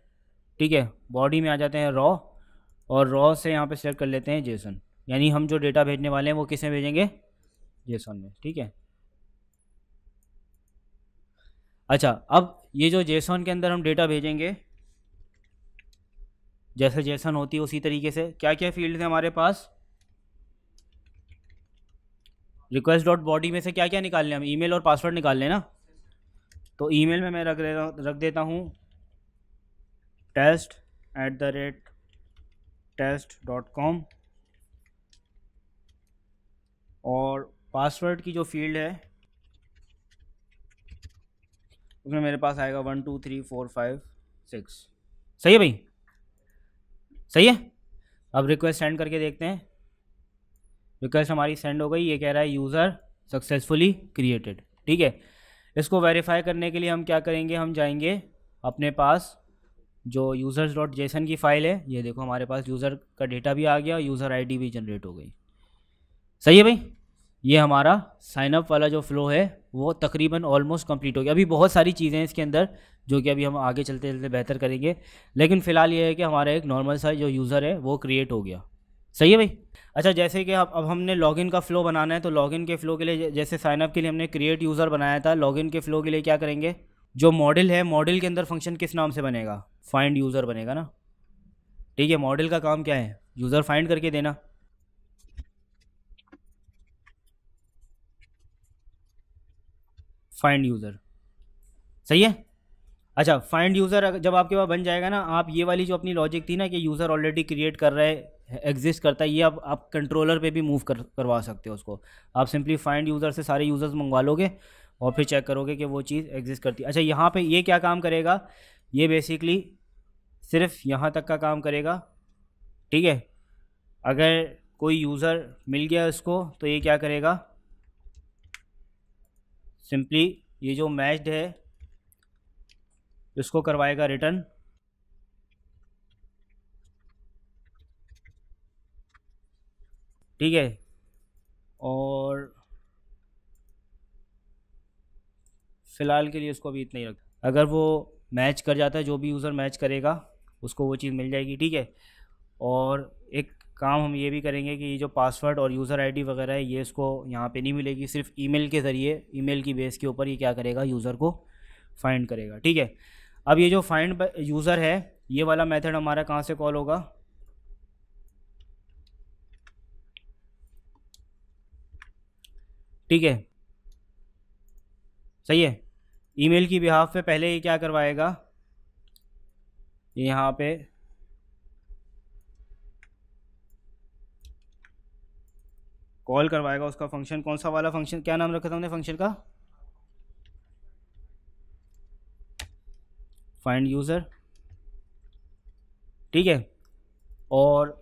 ठीक है बॉडी में आ जाते हैं रॉ और रॉ से यहाँ पे सेलेक्ट कर लेते हैं जेसन यानी हम जो डेटा भेजने वाले हैं वो किस में भेजेंगे जेसन में ठीक है अच्छा अब ये जो जेसन के अंदर हम डेटा भेजेंगे जैसे जैसन होती है उसी तरीके से क्या क्या फील्ड है हमारे पास रिक्वेस्ट डॉट बॉडी में से क्या क्या निकालने हम ईमेल और पासवर्ड निकाल लें ना तो ईमेल में मैं रख दे रख देता हूँ test at the rate test dot com और पासवर्ड की जो फील्ड है उसमें मेरे पास आएगा one two three four five six सही है भाई सही है अब रिक्वेस्ट सेंड करके देखते हैं रिक्वेस्ट हमारी सेंड हो गई ये कह रहा है यूज़र सक्सेसफुली क्रिएटेड ठीक है इसको वेरीफाई करने के लिए हम क्या करेंगे हम जाएंगे अपने पास जो यूज़र्स डॉट जेसन की फ़ाइल है ये देखो हमारे पास यूज़र का डेटा भी आ गया यूज़र आईडी भी जनरेट हो गई सही है भाई ये हमारा साइनअप वाला जो फ़्लो है वो तकरीबन ऑलमोस्ट कंप्लीट हो गया अभी बहुत सारी चीज़ें हैं इसके अंदर जो कि अभी हम आगे चलते चलते बेहतर करेंगे लेकिन फ़िलहाल ये है कि हमारा एक नॉर्मल सा जो यूज़र है वो क्रिएट हो गया सही है भाई अच्छा जैसे कि अब अब हमने लॉगिन का फ़्लो बनाना है तो लॉगिन के फ़्लो के लिए जैसे साइनअप के लिए हमने क्रिएट यूज़र बनाया था लॉगिन के फ़्लो के लिए क्या करेंगे जो मॉडल है मॉडल के अंदर फंक्शन किस नाम से बनेगा फाइंड यूज़र बनेगा ना ठीक है मॉडल का काम क्या है यूज़र फाइंड करके देना फाइंड यूज़र सही है अच्छा फाइंड यूज़र जब आपके पास बन जाएगा ना आप ये वाली जो अपनी लॉजिक थी ना कि यूज़र ऑलरेडी क्रिएट कर रहा है एग्जिस्ट करता है ये आप आप कंट्रोलर पे भी मूव कर करवा सकते हो उसको आप सिंपली फाइंड यूज़र से सारे यूज़र्स मंगवा लोगे और फिर चेक करोगे कि वो चीज़ एग्जिस्ट करती है अच्छा यहाँ पे ये क्या काम करेगा ये बेसिकली सिर्फ यहाँ तक का काम करेगा ठीक है अगर कोई यूज़र मिल गया उसको तो ये क्या करेगा सिंपली ये जो मैच्ड है इसको करवाएगा रिटर्न ठीक है और फ़िलहाल के लिए उसको अभी इतना ही रख अगर वो मैच कर जाता है जो भी यूज़र मैच करेगा उसको वो चीज़ मिल जाएगी ठीक है और एक काम हम ये भी करेंगे कि ये जो पासवर्ड और यूज़र आईडी वगैरह है ये इसको यहाँ पे नहीं मिलेगी सिर्फ ईमेल के ज़रिए ईमेल की बेस के ऊपर ये क्या करेगा यूज़र को फाइंड करेगा ठीक है अब ये जो फाइंड यूज़र है ये वाला मेथड हमारा कहाँ से कॉल होगा ठीक है सही है ईमेल की बिहाफ पे पहले ये क्या करवाएगा यहाँ पे कॉल करवाएगा उसका फंक्शन कौन सा वाला फंक्शन क्या नाम रखा था हमने फंक्शन का फाइंड यूज़र ठीक है और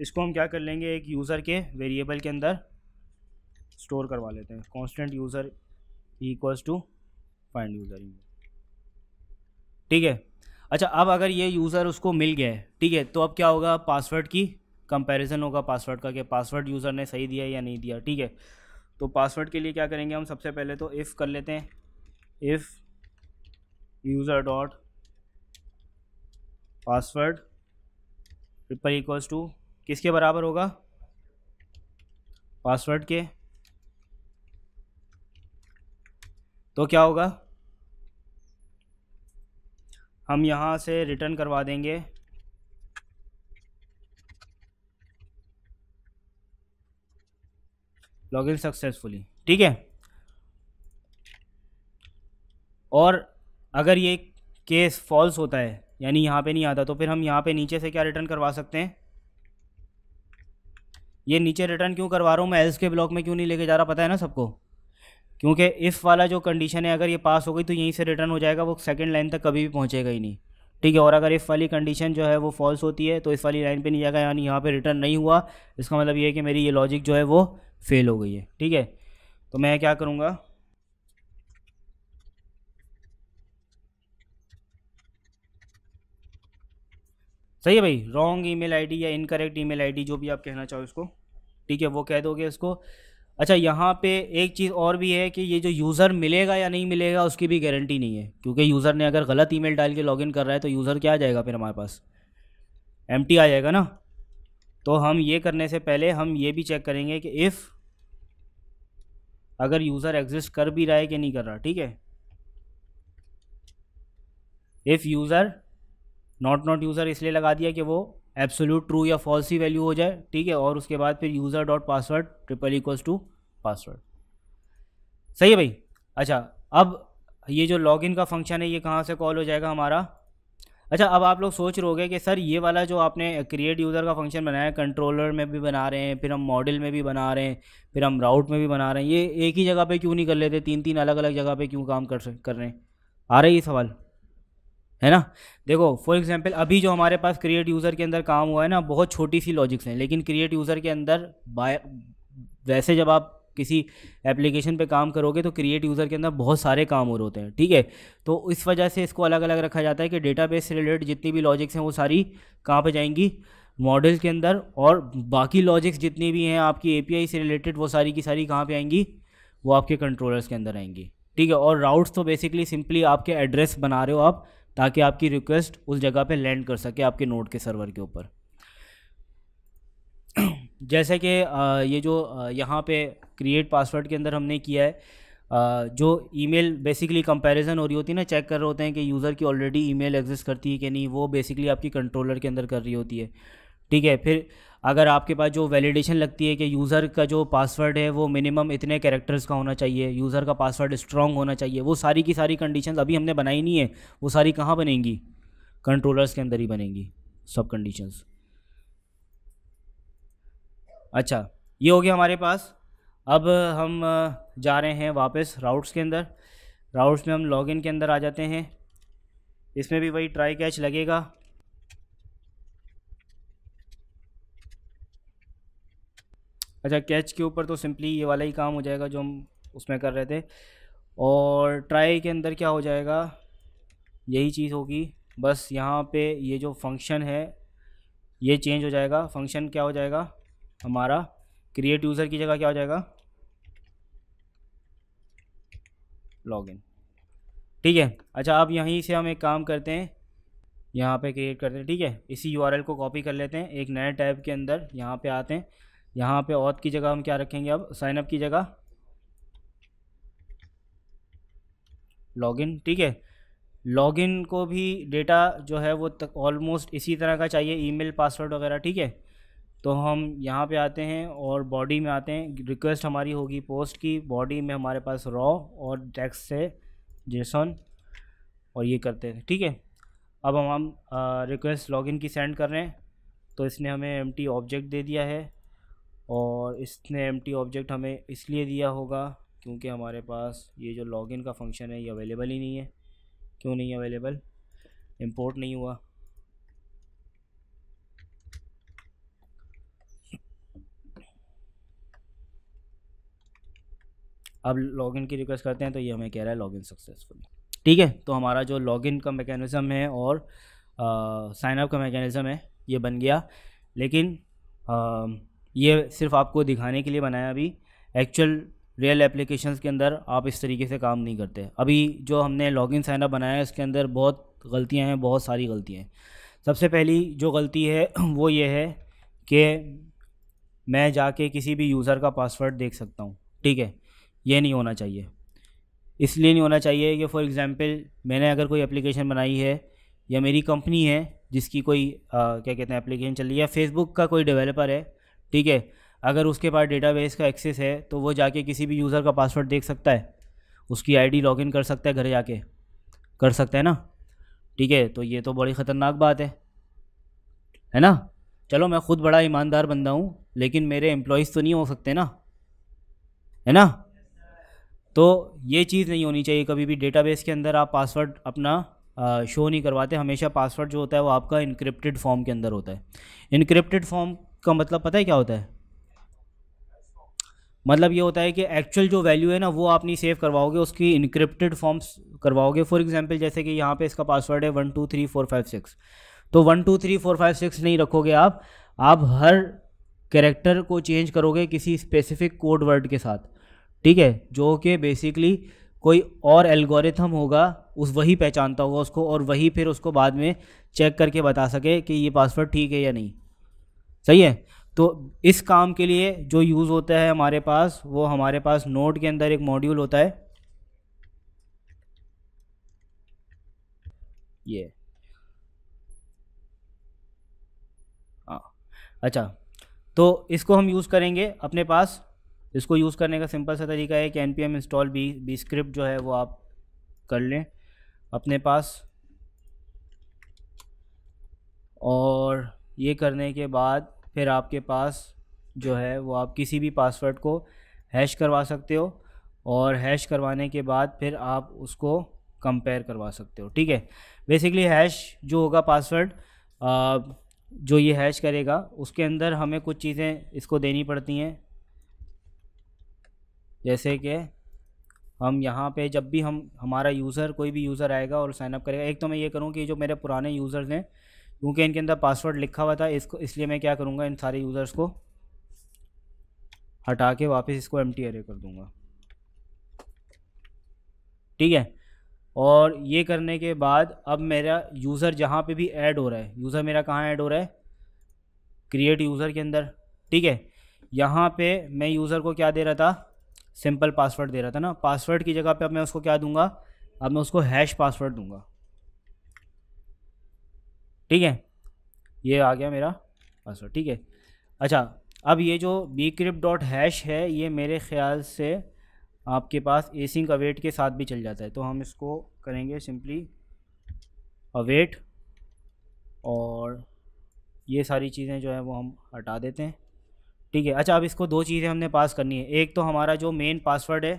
इसको हम क्या कर लेंगे एक यूज़र के वेरिएबल के अंदर स्टोर करवा लेते हैं constant user equals to find user ठीक है अच्छा अब अगर ये यूज़र उसको मिल गया है ठीक है तो अब क्या होगा पासवर्ड की कंपैरिजन होगा पासवर्ड का कि पासवर्ड यूज़र ने सही दिया या नहीं दिया ठीक है तो पासवर्ड के लिए क्या करेंगे हम सबसे पहले तो इफ़ कर लेते हैं इफ़ यूज़र डॉट पासवर्ड पर इक्वल्स टू किसके बराबर होगा पासवर्ड के तो क्या होगा हम यहाँ से रिटर्न करवा देंगे लॉग इन सक्सेसफुली ठीक है और अगर ये केस फॉल्स होता है यानी यहाँ पे नहीं आता तो फिर हम यहाँ पे नीचे से क्या रिटर्न करवा सकते हैं ये नीचे रिटर्न क्यों करवा रहा हूँ मैं एल्स के ब्लॉक में क्यों नहीं लेके जा रहा पता है ना सबको क्योंकि इफ़ वाला जो कंडीशन है अगर ये पास हो गई तो यहीं से रिटर्न हो जाएगा वो सेकेंड लाइन तक कभी भी पहुँचेगा ही नहीं ठीक है और अगर इफ़ वाली कंडीशन जो है वो फॉल्स होती है तो इस वाली लाइन पर नहीं जाएगा यानी यहाँ पर रिटर्न नहीं हुआ इसका मतलब ये है कि मेरी ये लॉजिक जो है वो फेल हो गई है ठीक है तो मैं क्या करूँगा सही है भाई रॉन्ग ईमेल आईडी या इनकरेक्ट ईमेल आईडी जो भी आप कहना चाहो इसको ठीक है वो कह दोगे इसको अच्छा यहाँ पे एक चीज़ और भी है कि ये जो यूज़र मिलेगा या नहीं मिलेगा उसकी भी गारंटी नहीं है क्योंकि यूज़र ने अगर गलत ईमेल डाल के लॉगिन कर रहा है तो यूज़र क्या आ जाएगा फिर हमारे पास एम आ जाएगा ना तो हम ये करने से पहले हम ये भी चेक करेंगे कि इफ़ अगर यूज़र एग्जिस्ट कर भी रहा है कि नहीं कर रहा ठीक है if user not not user इसलिए लगा दिया कि वो एब्सोल्यूट ट्रू या फॉल्स ही वैल्यू हो जाए ठीक है और उसके बाद फिर user dot password triple equals to password सही है भाई अच्छा अब ये जो लॉगिन का फंक्शन है ये कहाँ से कॉल हो जाएगा हमारा अच्छा अब आप लोग सोच रहोगे कि सर ये वाला जो आपने क्रिएट यूज़र का फंक्शन बनाया है कंट्रोलर में भी बना रहे हैं फिर हम मॉडल में भी बना रहे हैं फिर हम राउट में भी बना रहे हैं ये एक ही जगह पे क्यों नहीं कर लेते तीन तीन अलग अलग जगह पे क्यों काम कर कर रहे हैं आ रहा है ये सवाल है ना देखो फॉर एग्ज़ाम्पल अभी जो हमारे पास क्रिएट यूज़र के अंदर काम हुआ है ना बहुत छोटी सी लॉजिक्स हैं लेकिन क्रिएट यूज़र के अंदर बाय वैसे जब आप किसी एप्लीकेशन पे काम करोगे तो क्रिएट यूज़र के अंदर बहुत सारे काम और होते हैं ठीक है तो इस वजह से इसको अलग अलग रखा जाता है कि डेटा बेस से रिलेटेड जितनी भी लॉजिक्स हैं वो सारी कहाँ पर जाएंगी मॉडल के अंदर और बाकी लॉजिक्स जितनी भी हैं आपकी ए से रिलेटेड वो सारी की सारी कहाँ पर आएंगी वो आपके कंट्रोलर्स के अंदर आएंगी ठीक है और राउट्स तो बेसिकली सिंपली आपके एड्रेस बना रहे हो आप ताकि आपकी रिक्वेस्ट उस जगह पे लैंड कर सके आपके नोट के सर्वर के ऊपर जैसे कि ये जो यहाँ पे क्रिएट पासवर्ड के अंदर हमने किया है जो ईमेल बेसिकली कंपैरिजन हो रही होती है ना चेक कर रहे होते हैं कि यूज़र की ऑलरेडी ईमेल एग्जिस्ट करती है कि नहीं वो बेसिकली आपकी कंट्रोलर के अंदर कर रही होती है ठीक है फिर अगर आपके पास जो वैलिडेशन लगती है कि यूज़र का जो पासवर्ड है वो मिनिमम इतने कैरेक्टर्स का होना चाहिए यूज़र का पासवर्ड स्ट्रॉन्ग होना चाहिए वो सारी की सारी कंडीशन अभी हमने बनाई नहीं है वो सारी कहाँ बनेंगी कंट्रोलर्स के अंदर ही बनेंगी सब कंडीशंस अच्छा ये हो गया हमारे पास अब हम जा रहे हैं वापस राउट्स के अंदर राउट्स में हम लॉगिन के अंदर आ जाते हैं इसमें भी वही ट्राई कैच लगेगा अच्छा कैच के ऊपर तो सिंपली ये वाला ही काम हो जाएगा जो हम उसमें कर रहे थे और ट्राई के अंदर क्या हो जाएगा यही चीज़ होगी बस यहाँ पे ये जो फंक्शन है ये चेंज हो जाएगा फंक्शन क्या हो जाएगा हमारा क्रिएट यूज़र की जगह क्या हो जाएगा लॉगिन ठीक है अच्छा अब यहीं से हम एक काम करते हैं यहाँ पे क्रिएट करते हैं ठीक है इसी यू को कॉपी कर लेते हैं एक नए टैब के अंदर यहाँ पे आते हैं यहाँ पे ऑथ की जगह हम क्या रखेंगे अब साइनअप की जगह लॉगिन ठीक है लॉगिन को भी डेटा जो है वो ऑलमोस्ट इसी तरह का चाहिए ईमेल पासवर्ड वगैरह ठीक है तो हम यहाँ पे आते हैं और बॉडी में आते हैं रिक्वेस्ट हमारी होगी पोस्ट की बॉडी में हमारे पास रॉ और टेक्स से जेसन और ये करते थे ठीक है अब हम हम रिक्वेस्ट लॉगिन की सेंड कर रहे हैं तो इसने हमें एम ऑब्जेक्ट दे दिया है और इसने एम ऑब्जेक्ट हमें इसलिए दिया होगा क्योंकि हमारे पास ये जो लॉगिन का फंक्शन है ये अवेलेबल ही नहीं है क्यों नहीं अवेलेबल इम्पोर्ट नहीं हुआ अब लॉगिन की रिक्वेस्ट करते हैं तो ये हमें कह रहा है लॉगिन सक्सेसफुल ठीक है तो हमारा जो लॉगिन का मैकेनिज़म है और साइनअप का मैकेनिज़म है ये बन गया लेकिन आ, ये सिर्फ आपको दिखाने के लिए बनाया अभी एक्चुअल रियल एप्लीकेशन के अंदर आप इस तरीके से काम नहीं करते अभी जो हमने लॉगिन साइनअप बनाया है इसके अंदर बहुत गलतियाँ हैं बहुत सारी गलतियाँ हैं सबसे पहली जो गलती है वो ये है कि मैं जाके किसी भी यूज़र का पासवर्ड देख सकता हूँ ठीक है ये नहीं होना चाहिए इसलिए नहीं होना चाहिए कि फ़ॉर एग्ज़ाम्पल मैंने अगर कोई एप्लीकेशन बनाई है या मेरी कंपनी है जिसकी कोई आ, क्या कहते हैं एप्लीकेशन चल रही है या फेसबुक का कोई डेवलपर है ठीक है अगर उसके पास डेटाबेस का एक्सेस है तो वो जाके किसी भी यूज़र का पासवर्ड देख सकता है उसकी आईडी लॉगिन कर सकता है घर जाके कर सकता है ना ठीक है तो ये तो बड़ी ख़तरनाक बात है है ना चलो मैं ख़ुद बड़ा ईमानदार बंदा हूँ लेकिन मेरे एम्प्लॉज तो नहीं हो सकते ना है ना तो ये चीज़ नहीं होनी चाहिए कभी भी डेटाबेस के अंदर आप पासवर्ड अपना शो नहीं करवाते हमेशा पासवर्ड जो होता है वो आपका इनक्रिप्टेड फॉर्म के अंदर होता है इनक्रिप्टेड फॉर्म का मतलब पता है क्या होता है मतलब ये होता है कि एक्चुअल जो वैल्यू है ना वो आप नहीं सेव करवाओगे उसकी इनक्रिप्टेड फॉर्म्स करवाओगे फॉर एग्जांपल जैसे कि यहाँ पे इसका पासवर्ड है one two three four five six तो one two three four five six नहीं रखोगे आप आप हर कैरेक्टर को चेंज करोगे किसी स्पेसिफिक कोड वर्ड के साथ ठीक है जो कि बेसिकली कोई और एल्गोरिथम होगा उस वही पहचानता होगा उसको और वही फिर उसको बाद में चेक करके बता सके कि ये पासवर्ड ठीक है या नहीं सही है तो इस काम के लिए जो यूज़ होता है हमारे पास वो हमारे पास नोट के अंदर एक मॉड्यूल होता है ये हाँ अच्छा तो इसको हम यूज़ करेंगे अपने पास इसको यूज़ करने का सिंपल सा तरीका है कि N P M install B B script जो है वो आप कर लें अपने पास और ये करने के बाद फिर आपके पास जो है वो आप किसी भी पासवर्ड को हैश करवा सकते हो और हैश करवाने के बाद फिर आप उसको कंपेयर करवा सकते हो ठीक है बेसिकली हैश जो होगा पासवर्ड जो ये हैश करेगा उसके अंदर हमें कुछ चीज़ें इसको देनी पड़ती हैं जैसे कि हम यहाँ पे जब भी हम हमारा यूज़र कोई भी यूज़र आएगा और साइनअप करेगा एक तो मैं ये करूँ कि जो मेरे पुराने यूज़र्स हैं क्योंकि इनके अंदर पासवर्ड लिखा हुआ था इसको इसलिए मैं क्या करूँगा इन सारे यूज़र्स को हटा के वापस इसको एम टी कर दूँगा ठीक है और ये करने के बाद अब मेरा यूज़र जहाँ पे भी ऐड हो रहा है यूज़र मेरा कहाँ ऐड हो रहा है क्रिएट यूज़र के अंदर ठीक है यहाँ पे मैं यूज़र को क्या दे रहा था सिंपल पासवर्ड दे रहा था ना पासवर्ड की जगह पे अब मैं उसको क्या दूंगा अब मैं उसको हैश पासवर्ड दूंगा ठीक है ये आ गया मेरा पासवर्ड ठीक है अच्छा अब ये जो बी क्रिप डॉट हैश है ये मेरे ख्याल से आपके पास एसिंक अवेट के साथ भी चल जाता है तो हम इसको करेंगे सिंपली अवेट और ये सारी चीज़ें जो है वो हम हटा देते हैं ठीक है अच्छा अब इसको दो चीज़ें हमने पास करनी है एक तो हमारा जो मेन पासवर्ड है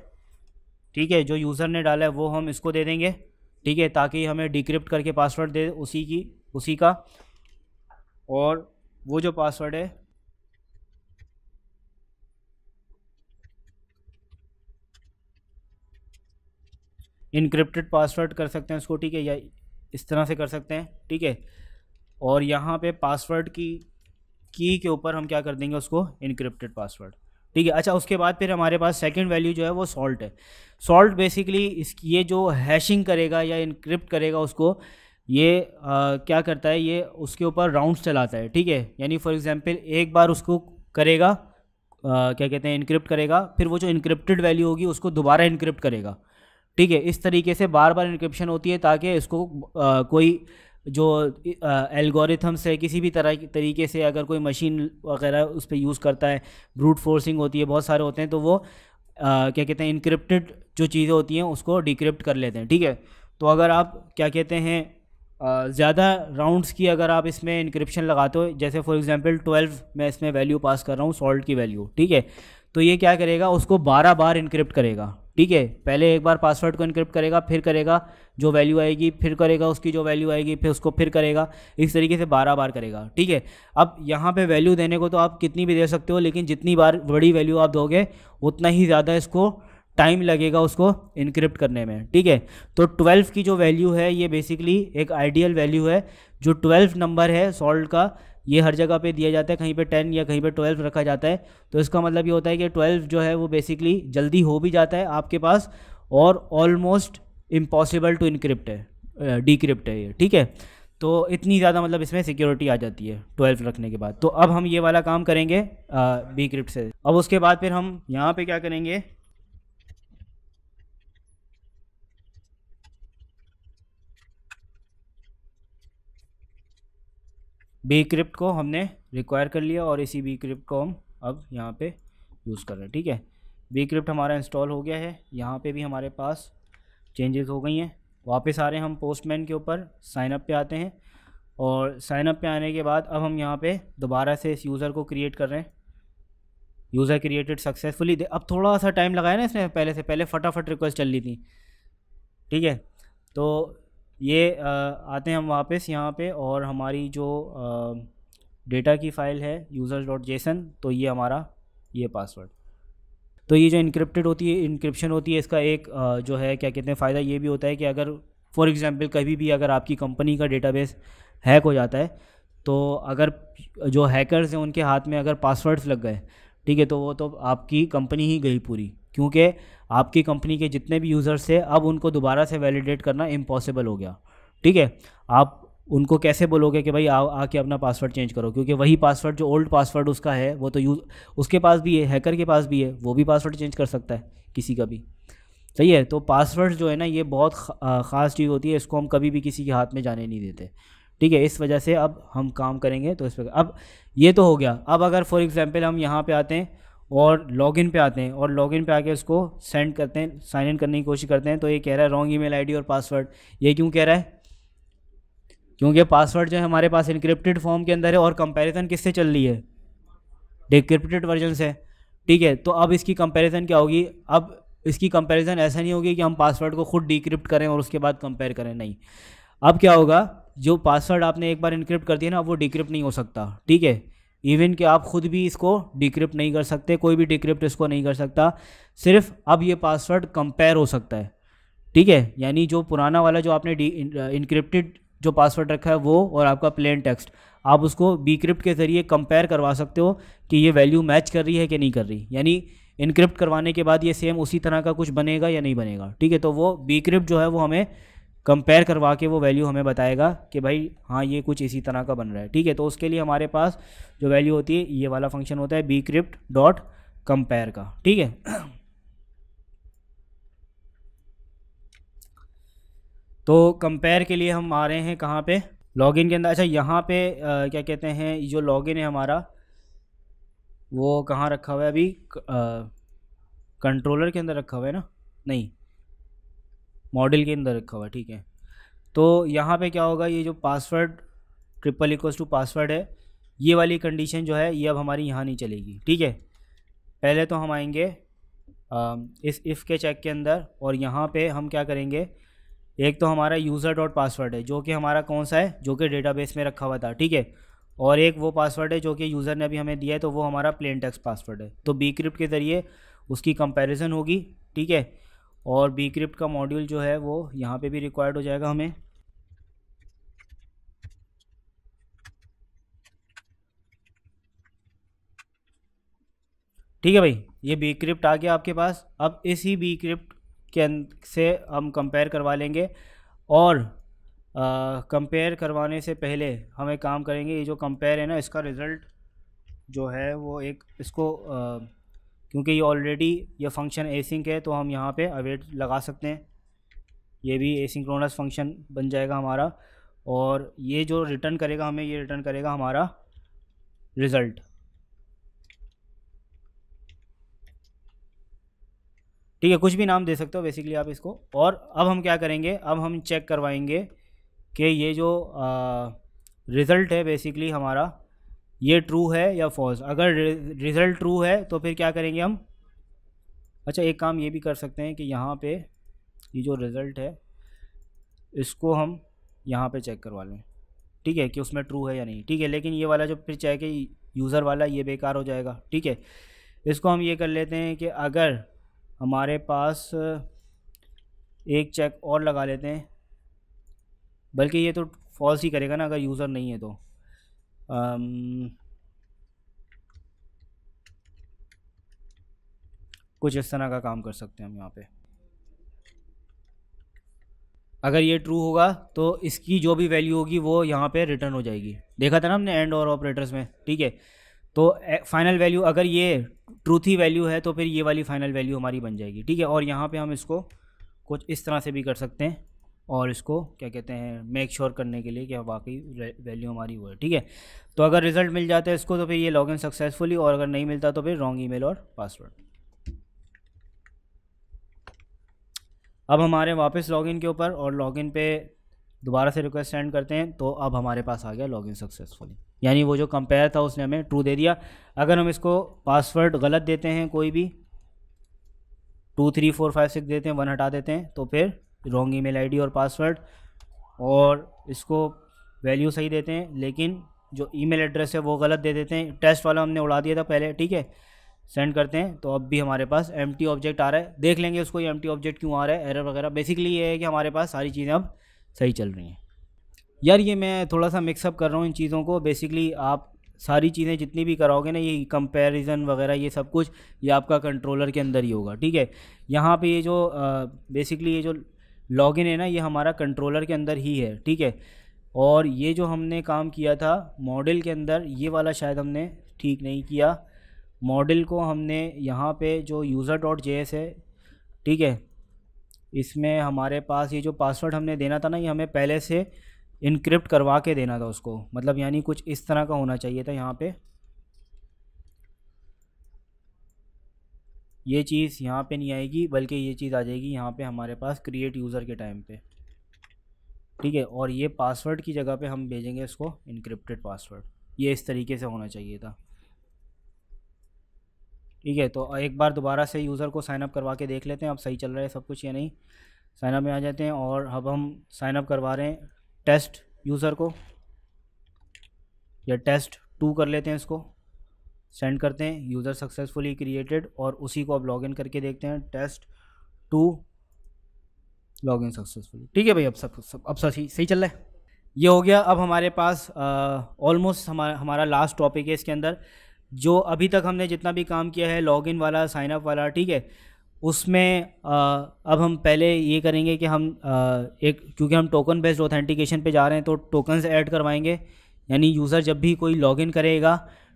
ठीक है जो यूज़र ने डाला है वो हम इसको दे देंगे ठीक है ताकि हमें डिक्रिप्ट करके पासवर्ड दे उसी की उसी का और वो जो पासवर्ड है इनक्रिप्टेड पासवर्ड कर सकते हैं उसको ठीक है या इस तरह से कर सकते हैं ठीक है और यहाँ पे पासवर्ड की की के ऊपर हम क्या कर देंगे उसको इनक्रिप्टेड पासवर्ड ठीक है अच्छा उसके बाद फिर हमारे पास सेकंड वैल्यू जो है वो सॉल्ट है सॉल्ट बेसिकली इस ये जो हैशिंग करेगा या इनक्रिप्ट करेगा उसको ये आ, क्या करता है ये उसके ऊपर राउंड्स चलाता है ठीक है यानी फॉर एग्जांपल एक बार उसको करेगा आ, क्या कहते हैं इनक्रिप्ट करेगा फिर वो जो इनक्रिप्टेड वैल्यू होगी उसको दोबारा इनक्रिप्ट करेगा ठीक है इस तरीके से बार बार इनक्रिप्शन होती है ताकि इसको आ, कोई जो एल्गोरिथम्स है किसी भी तरह तरीके से अगर कोई मशीन वगैरह उस पर यूज़ करता है ब्रूट फोर्सिंग होती है बहुत सारे होते हैं तो वो आ, क्या कहते हैं इनक्रिप्टेड जो चीज़ें होती हैं उसको डिक्रिप्ट कर लेते हैं ठीक है तो अगर आप क्या कहते हैं ज़्यादा राउंड्स की अगर आप इसमें इंक्रिप्शन लगाते हो जैसे फॉर एग्जांपल 12 मैं इसमें वैल्यू पास कर रहा हूँ सॉल्ट की वैल्यू ठीक है तो ये क्या करेगा उसको 12 बार इंक्रिप्ट करेगा ठीक है पहले एक बार पासवर्ड को इनक्रिप्ट करेगा फिर करेगा जो वैल्यू आएगी फिर करेगा उसकी जो वैल्यू आएगी फिर उसको फिर करेगा इस तरीके से बारह बार करेगा ठीक है अब यहाँ पे वैल्यू देने को तो आप कितनी भी दे सकते हो लेकिन जितनी बार बड़ी वैल्यू आप दोगे उतना ही ज़्यादा इसको टाइम लगेगा उसको इनक्रिप्ट करने में ठीक है तो ट्वेल्व की जो वैल्यू है ये बेसिकली एक आइडियल वैल्यू है जो ट्वेल्व नंबर है सॉल्ट का ये हर जगह पे दिया जाता है कहीं पे टेन या कहीं पे ट्वेल्व रखा जाता है तो इसका मतलब ये होता है कि ट्वेल्व जो है वो बेसिकली जल्दी हो भी जाता है आपके पास और ऑलमोस्ट इम्पॉसिबल टू इनक्रिप्ट है डिक्रिप्ट है ये ठीक है तो इतनी ज़्यादा मतलब इसमें सिक्योरिटी आ जाती है ट्वेल्व रखने के बाद तो अब हम ये वाला काम करेंगे बी क्रिप्ट से अब उसके बाद फिर हम यहाँ पर क्या करेंगे बी क्रिप्ट को हमने रिक्वायर कर लिया और इसी बी क्रिप्ट को हम अब यहाँ पे यूज़ कर रहे हैं ठीक है बी क्रिप्ट हमारा इंस्टॉल हो गया है यहाँ पे भी हमारे पास चेंजेस हो गई हैं वापस आ रहे हैं हम पोस्टमैन के ऊपर साइनअप पे आते हैं और साइनअप पे आने के बाद अब हम यहाँ पे दोबारा से इस यूज़र को क्रिएट कर रहे हैं यूज़र क्रिएटेड सक्सेसफुली अब थोड़ा सा टाइम लगाया ना इसने पहले से पहले फटाफट रिक्वेस्ट चल रही थी ठीक है तो ये आ, आते हैं हम वापस यहाँ पे और हमारी जो डेटा की फ़ाइल है यूज़र्स डॉट जेसन तो ये हमारा ये पासवर्ड तो ये जो इनक्रिप्टेड होती है इनक्रिप्शन होती है इसका एक आ, जो है क्या कहते हैं फ़ायदा ये भी होता है कि अगर फॉर एग्ज़ाम्पल कभी भी अगर आपकी कंपनी का डेटाबेस हैक हो जाता है तो अगर जो हैकर्स हैं उनके हाथ में अगर पासवर्ड्स लग गए ठीक है तो वो तो आपकी कंपनी ही गई पूरी क्योंकि आपकी कंपनी के जितने भी यूज़र्स थे अब उनको दोबारा से वैलिडेट करना इम्पॉसिबल हो गया ठीक है आप उनको कैसे बोलोगे कि भाई आ आके अपना पासवर्ड चेंज करो क्योंकि वही पासवर्ड जो ओल्ड पासवर्ड उसका है वो तो यूज उसके पास भी है हैकर के पास भी है वो भी पासवर्ड चेंज कर सकता है किसी का भी सही है तो पासवर्ड जो है ना ये बहुत ख़ास चीज़ होती है इसको हम कभी भी किसी के हाथ में जाने नहीं देते ठीक है इस वजह से अब हम काम करेंगे तो इस पर अब ये तो हो गया अब अगर फॉर एग्ज़ाम्पल हम यहाँ पर आते हैं और लॉगिन पे आते हैं और लॉगिन पे आके उसको सेंड करते हैं साइन इन करने की कोशिश करते हैं तो ये कह रहा है रॉन्ग ईमेल आईडी और पासवर्ड ये क्यों कह रहा है क्योंकि पासवर्ड जो है हमारे पास इनक्रिप्टेड फॉर्म के अंदर है और कंपैरिजन किससे चल रही है डिक्रिप्टेड वर्जन से ठीक है तो अब इसकी कंपैरिजन क्या होगी अब इसकी कंपैरिजन ऐसा नहीं होगी कि हम पासवर्ड को खुद डिक्रिप्ट करें और उसके बाद कंपेयर करें नहीं अब क्या होगा जो पासवर्ड आपने एक बार इनक्रिप्ट कर दिया ना अब वो डिक्रिप्ट नहीं हो सकता ठीक है इवन कि आप खुद भी इसको डिक्रिप्ट नहीं कर सकते कोई भी डिक्रिप्ट इसको नहीं कर सकता सिर्फ अब ये पासवर्ड कंपेयर हो सकता है ठीक है यानी जो पुराना वाला जो आपने इनक्रिप्टेड uh, जो पासवर्ड रखा है वो और आपका प्लेन टेक्स्ट आप उसको बीक्रिप्ट के ज़रिए कंपेयर करवा सकते हो कि ये वैल्यू मैच कर रही है कि नहीं कर रही यानी इनक्रिप्ट करवाने के बाद ये सेम उसी तरह का कुछ बनेगा या नहीं बनेगा ठीक है तो वो बीक्रिप्ट जो है वो हमें कंपेयर करवा के वो वैल्यू हमें बताएगा कि भाई हाँ ये कुछ इसी तरह का बन रहा है ठीक है तो उसके लिए हमारे पास जो वैल्यू होती है ये वाला फंक्शन होता है बी क्रिप्ट डॉट कंपेयर का ठीक है तो कंपेयर के लिए हम आ रहे हैं कहाँ पे लॉगिन के अंदर अच्छा यहाँ पे आ, क्या कहते हैं जो लॉगिन है हमारा वो कहाँ रखा हुआ है अभी कंट्रोलर के अंदर रखा हुआ है ना नहीं मॉडल के अंदर रखा हुआ है ठीक है तो यहाँ पे क्या होगा ये जो password triple equal to password है ये वाली कंडीशन जो है ये अब हमारी यहाँ नहीं चलेगी ठीक है पहले तो हम आएंगे आ, इस इफ़ के चेक के अंदर और यहाँ पे हम क्या करेंगे एक तो हमारा यूज़र डॉट पासवर्ड है जो कि हमारा कौन सा है जो कि डेटाबेस में रखा हुआ था ठीक है और एक वो पासवर्ड है जो कि यूज़र ने अभी हमें दिया है तो वो हमारा प्लेन टेक्स पासवर्ड है तो बी क्रिप्ट के ज़रिए उसकी कंपेरिज़न होगी ठीक है और बी क्रिप्ट का मॉड्यूल जो है वो यहाँ पे भी रिक्वायर्ड हो जाएगा हमें ठीक है भाई ये बी क्रिप्ट आ गया आपके पास अब इसी बी क्रिप्ट के से हम कंपेयर करवा लेंगे और कंपेयर करवाने से पहले हम एक काम करेंगे ये जो कंपेयर है ना इसका रिज़ल्ट जो है वो एक इसको आ, क्योंकि ये ऑलरेडी ये फंक्शन एसिंक है तो हम यहाँ पे अवेट लगा सकते हैं ये भी एसिंक्रोनस फंक्शन बन जाएगा हमारा और ये जो रिटर्न करेगा हमें ये रिटर्न करेगा हमारा रिज़ल्ट ठीक है कुछ भी नाम दे सकते हो बेसिकली आप इसको और अब हम क्या करेंगे अब हम चेक करवाएंगे कि ये जो रिज़ल्ट है बेसिकली हमारा ये ट्रू है या फॉल्स अगर रिज़ल्ट ट्रू है तो फिर क्या करेंगे हम अच्छा एक काम ये भी कर सकते हैं कि यहाँ पे ये जो रिज़ल्ट है इसको हम यहाँ पे चेक करवा लें ठीक है कि उसमें ट्रू है या नहीं ठीक है लेकिन ये वाला जो फिर चेक है यूज़र वाला ये बेकार हो जाएगा ठीक है इसको हम ये कर लेते हैं कि अगर हमारे पास एक चेक और लगा लेते हैं बल्कि ये तो फॉल्स ही करेगा ना अगर यूज़र नहीं है तो um, कुछ इस तरह का काम कर सकते हैं हम यहाँ पे अगर ये ट्रू होगा तो इसकी जो भी वैल्यू होगी वो यहाँ पे रिटर्न हो जाएगी देखा था ना हमने एंड और ऑपरेटर्स में ठीक है तो फाइनल वैल्यू अगर ये ट्रू थी वैल्यू है तो फिर ये वाली फाइनल वैल्यू हमारी बन जाएगी ठीक है और यहाँ पे हम इसको कुछ इस तरह से भी कर सकते हैं और इसको क्या कहते हैं मेक श्योर करने के लिए क्या वाकई वैल्यू हमारी वो है ठीक है तो अगर रिजल्ट मिल जाता है इसको तो फिर ये लॉगिन सक्सेसफुली और अगर नहीं मिलता तो फिर रॉन्ग ईमेल और पासवर्ड अब हमारे वापस लॉगिन के ऊपर और लॉगिन पे दोबारा से रिक्वेस्ट सेंड करते हैं तो अब हमारे पास आ गया लॉगिन सक्सेसफुली यानी वो जो कंपेयर था उसने हमें ट्रू दे दिया अगर हम इसको पासवर्ड गलत देते हैं कोई भी two three four five six देते हैं वन हटा देते हैं तो फिर रॉन्ग ईमेल आईडी और पासवर्ड और इसको वैल्यू सही देते हैं लेकिन जो ईमेल एड्रेस है वो गलत दे देते हैं टेस्ट वाला हमने उड़ा दिया था पहले ठीक है सेंड करते हैं तो अब भी हमारे पास एम ऑब्जेक्ट आ रहा है देख लेंगे उसको ये एम ऑब्जेक्ट क्यों आ रहा है एरर वगैरह बेसिकली ये है कि हमारे पास सारी चीज़ें अब सही चल रही हैं यार ये मैं थोड़ा सा मिक्सअप कर रहा हूँ इन चीज़ों को बेसिकली आप सारी चीज़ें जितनी भी कराओगे ना ये कंपैरिजन वगैरह ये सब कुछ ये आपका कंट्रोलर के अंदर ही होगा ठीक है यहाँ पे ये जो बेसिकली ये जो लॉगिन है ना ये हमारा कंट्रोलर के अंदर ही है ठीक है और ये जो हमने काम किया था मॉडल के अंदर ये वाला शायद हमने ठीक नहीं किया मॉडल को हमने यहाँ पे जो यूज़र डॉट जे एस है ठीक है इसमें हमारे पास ये जो पासवर्ड हमने देना था ना ये हमें पहले से इनक्रिप्ट करवा के देना था उसको मतलब यानी कुछ इस तरह का होना चाहिए था यहाँ पे ये चीज़ यहाँ पे नहीं आएगी बल्कि ये चीज़ आ जाएगी यहाँ पे हमारे पास क्रिएट यूज़र के टाइम पे ठीक है और ये पासवर्ड की जगह पे हम भेजेंगे इसको इनक्रिप्टेड पासवर्ड ये इस तरीके से होना चाहिए था ठीक है तो एक बार दोबारा से यूज़र को साइनअप करवा के देख लेते हैं अब सही चल रहा है सब कुछ या नहीं साइनअप में आ जाते हैं और अब हम साइनअप करवा रहे हैं टेस्ट यूज़र को या टेस्ट टू कर लेते हैं इसको सेंड करते हैं यूज़र सक्सेसफुली क्रिएटेड और उसी को आप लॉगिन करके देखते हैं टेस्ट टू लॉगिन सक्सेसफुली ठीक है भाई अब सब सब अब सही सही चल रहा है ये हो गया अब हमारे पास ऑलमोस्ट हमारा हमारा लास्ट टॉपिक है इसके अंदर जो अभी तक हमने जितना भी काम किया है लॉगिन वाला साइनअप वाला ठीक है उसमें आ, अब हम पहले ये करेंगे कि हम आ, एक क्योंकि हम टोकन बेस्ड ऑथेंटिकेशन पे जा रहे हैं तो टोकन्स ऐड करवाएंगे यानी यूज़र जब भी कोई लॉगिन करेगा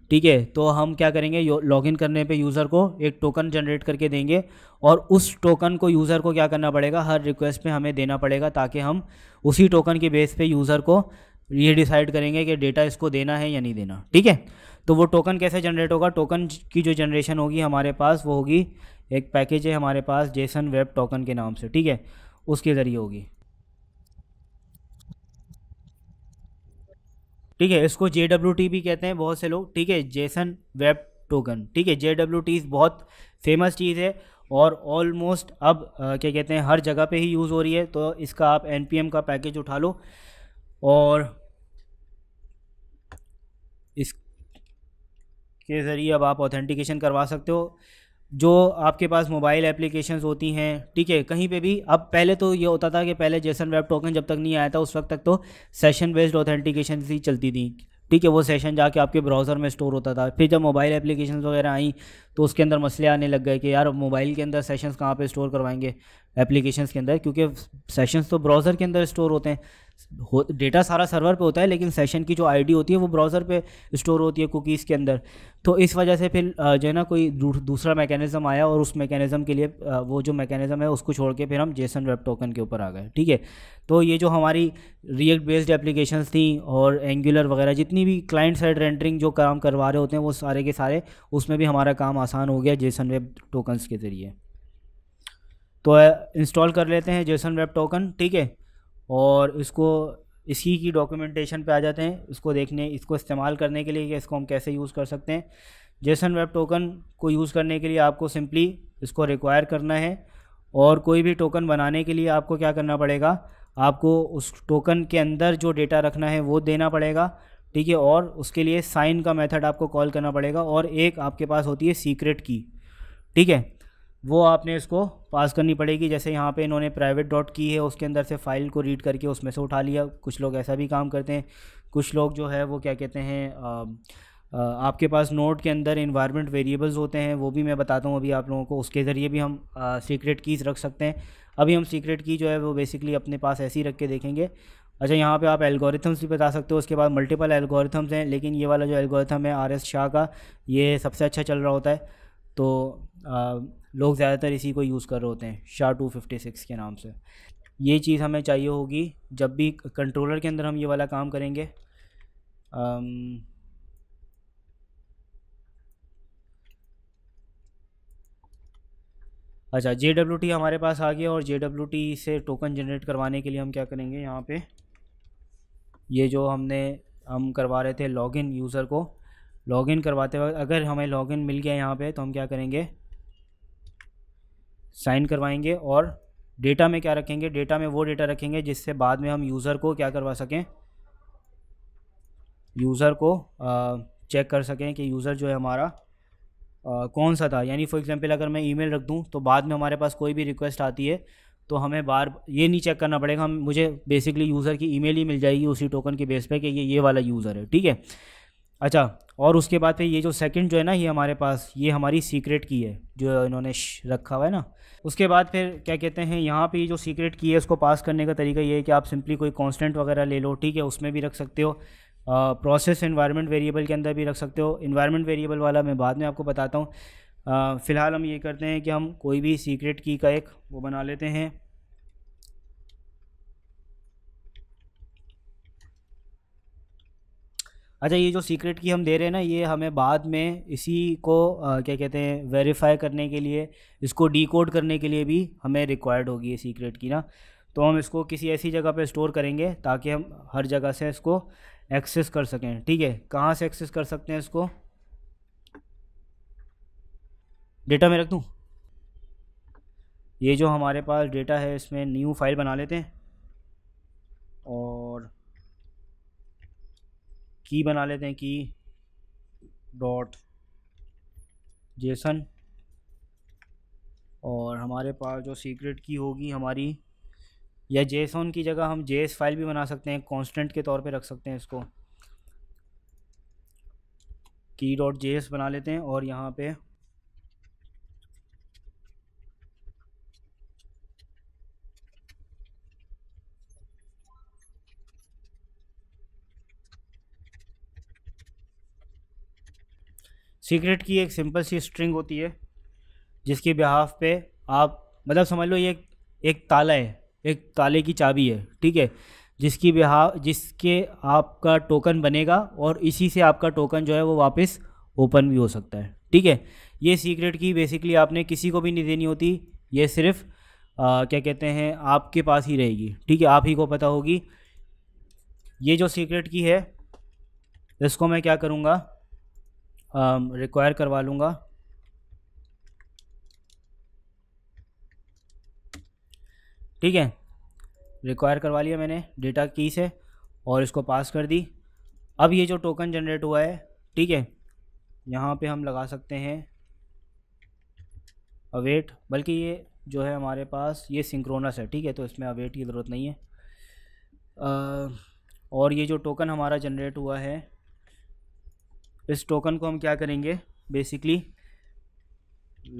ठीक है तो हम क्या करेंगे लॉगिन करने पे यूज़र को एक टोकन जनरेट करके देंगे और उस टोकन को यूज़र को क्या करना पड़ेगा हर रिक्वेस्ट पे हमें देना पड़ेगा ताकि हम उसी टोकन के बेस पे यूज़र को ये डिसाइड करेंगे कि डेटा इसको देना है या नहीं देना ठीक है तो वो टोकन कैसे जनरेट होगा टोकन की जो जनरेशन होगी हमारे पास वो होगी एक पैकेज है हमारे पास जेसन वेब टोकन के नाम से ठीक है उसके ज़रिए होगी ठीक है इसको जे भी कहते हैं बहुत से लोग ठीक है जेसन वेब टोकन ठीक है जे बहुत फेमस चीज़ है और ऑलमोस्ट अब आ, क्या कहते हैं हर जगह पे ही यूज़ हो रही है तो इसका आप एन का पैकेज उठा लो और इस के ज़रिए अब आप ऑथेंटिकेशन करवा सकते हो जो आपके पास मोबाइल एप्लीकेशन होती हैं ठीक है कहीं पे भी अब पहले तो ये होता था कि पहले जैसन वेब टोकन जब तक नहीं आया था उस वक्त तक तो सेशन बेस्ड ऑथेंटिकेशन ही चलती थी ठीक है वो सेशन जाके आपके ब्राउज़र में स्टोर होता था फिर जब मोबाइल एप्लीकेशन वगैरह आई तो उसके अंदर मसले आने लग गए कि यार मोबाइल के अंदर सेशंस कहाँ पे स्टोर करवाएंगे एप्लीकेशंस के अंदर क्योंकि सेशंस तो ब्राउज़र के अंदर स्टोर होते हैं हो डेटा सारा सर्वर पे होता है लेकिन सेशन की जो आईडी होती है वो ब्राउज़र पे स्टोर होती है कुकीज़ के अंदर तो इस वजह से फिर जो है ना कोई दूसरा मैकेनिज़्म आया और उस मैकेनिज़्म के लिए वो जो मैकेनिज़्म है उसको छोड़ के फिर हम जेसन वेब टोकन के ऊपर आ गए ठीक है तो ये जो हमारी रिएक्ट बेस्ड एप्लीकेशन थी और एंगुलर वगैरह जितनी भी क्लाइंट साइड रेंडरिंग जो काम करवा रहे होते हैं वो सारे के सारे उसमें भी हमारा काम आसान हो गया जेसन वेब टोकन्स के ज़रिए तो इंस्टॉल कर लेते हैं जेसन वेब टोकन ठीक है और इसको इसी की डॉक्यूमेंटेशन पे आ जाते हैं इसको देखने इसको इस्तेमाल करने के लिए कि इसको हम कैसे यूज़ कर सकते हैं जेसन वेब टोकन को यूज़ करने के लिए आपको सिंपली इसको रिक्वायर करना है और कोई भी टोकन बनाने के लिए आपको क्या करना पड़ेगा आपको उस टोकन के अंदर जो डेटा रखना है वो देना पड़ेगा ठीक है और उसके लिए साइन का मेथड आपको कॉल करना पड़ेगा और एक आपके पास होती है सीक्रेट की ठीक है वो आपने इसको पास करनी पड़ेगी जैसे यहाँ पे इन्होंने प्राइवेट डॉट की है उसके अंदर से फ़ाइल को रीड करके उसमें से उठा लिया कुछ लोग ऐसा भी काम करते हैं कुछ लोग जो है वो क्या कहते हैं आपके पास नोट के अंदर इन्वायरमेंट वेरिएबल्स होते हैं वो भी मैं बताता हूँ अभी आप लोगों को उसके ज़रिए भी हम सीक्रेट कीज़ रख सकते हैं अभी हम सीक्रेट की जो है वो बेसिकली अपने पास ऐसे ही रख के देखेंगे अच्छा यहाँ पे आप एल्गोरिथम्स भी बता सकते हो उसके बाद मल्टीपल एल्गोरिथम्स हैं लेकिन ये वाला जो एल्गोरिथम है आर एस शाह का ये सबसे अच्छा चल रहा होता है तो लोग ज़्यादातर इसी को यूज़ कर रहे होते हैं शाह टू फिफ्टी सिक्स के नाम से ये चीज़ हमें चाहिए होगी जब भी कंट्रोलर के अंदर हम ये वाला काम करेंगे आम, अच्छा जे डब्ल्यू टी हमारे पास आ गया और जे डब्ल्यू टी से टोकन जनरेट करवाने के लिए हम क्या करेंगे यहाँ पे ये जो हमने हम करवा रहे थे लॉगिन यूज़र को लॉगिन करवाते वक्त अगर हमें लॉगिन मिल गया यहाँ पे तो हम क्या करेंगे साइन करवाएंगे और डेटा में क्या रखेंगे डेटा में वो डेटा रखेंगे जिससे बाद में हम यूज़र को क्या करवा सकें यूज़र को चेक कर सकें कि यूज़र जो है हमारा आ, कौन सा था यानी फॉर एग्ज़ाम्पल अगर मैं ईमेल रख दूँ तो बाद में हमारे पास कोई भी रिक्वेस्ट आती है तो हमें बार ये नहीं चेक करना पड़ेगा हम मुझे बेसिकली यूज़र की ईमेल ही मिल जाएगी उसी टोकन के बेस पे कि ये ये वाला यूज़र है ठीक है अच्छा और उसके बाद फिर ये जो सेकंड जो है ना ये हमारे पास ये हमारी सीक्रेट की है जो इन्होंने रखा हुआ है ना उसके बाद फिर क्या कहते हैं यहाँ पे जो सीक्रेट की है उसको पास करने का तरीका ये है कि आप सिंपली कोई कांस्टेंट वगैरह ले लो ठीक है उसमें भी रख सकते हो प्रोसेस इन्वायरमेंट वेरिएबल के अंदर भी रख सकते हो इन्वायरमेंट वेरिएबल वाला मैं बाद में आपको बताता हूँ फ़िलहाल हम ये करते हैं कि हम कोई भी सीक्रेट की का एक वो बना लेते हैं अच्छा ये जो सीक्रेट की हम दे रहे हैं ना ये हमें बाद में इसी को आ, क्या कहते हैं वेरीफाई करने के लिए इसको डीकोड करने के लिए भी हमें रिक्वायर्ड होगी ये सीक्रेट की ना तो हम इसको किसी ऐसी जगह पे स्टोर करेंगे ताकि हम हर जगह से इसको एक्सेस कर सकें ठीक है कहाँ से एक्सेस कर सकते हैं इसको डेटा में रख दूँ ये जो हमारे पास डेटा है इसमें न्यू फाइल बना लेते हैं की बना लेते हैं की डॉट जेसन और हमारे पास जो सीक्रेट की होगी हमारी या जेसन की जगह हम जेस फाइल भी बना सकते हैं कांस्टेंट के तौर पे रख सकते हैं इसको की डॉट जे बना लेते हैं और यहाँ पे सीक्रेट की एक सिंपल सी स्ट्रिंग होती है जिसके बिहाफ पे आप मतलब समझ लो ये एक ताला है एक ताले की चाबी है ठीक है जिसकी बिहाव जिसके आपका टोकन बनेगा और इसी से आपका टोकन जो है वो वापस ओपन भी हो सकता है ठीक है ये सीक्रेट की बेसिकली आपने किसी को भी नहीं देनी होती ये सिर्फ आ, क्या कहते हैं आपके पास ही रहेगी ठीक है आप ही को पता होगी ये जो सीक्रेट की है इसको मैं क्या करूँगा रिक्वायर um, करवा लूँगा ठीक है रिक्वायर करवा लिया मैंने डेटा की से और इसको पास कर दी अब ये जो टोकन जनरेट हुआ है ठीक है यहाँ पे हम लगा सकते हैं अवेट बल्कि ये जो है हमारे पास ये सिंक्रोनस है ठीक है तो इसमें अवेट की ज़रूरत नहीं है आ, और ये जो टोकन हमारा जनरेट हुआ है इस टोकन को हम क्या करेंगे बेसिकली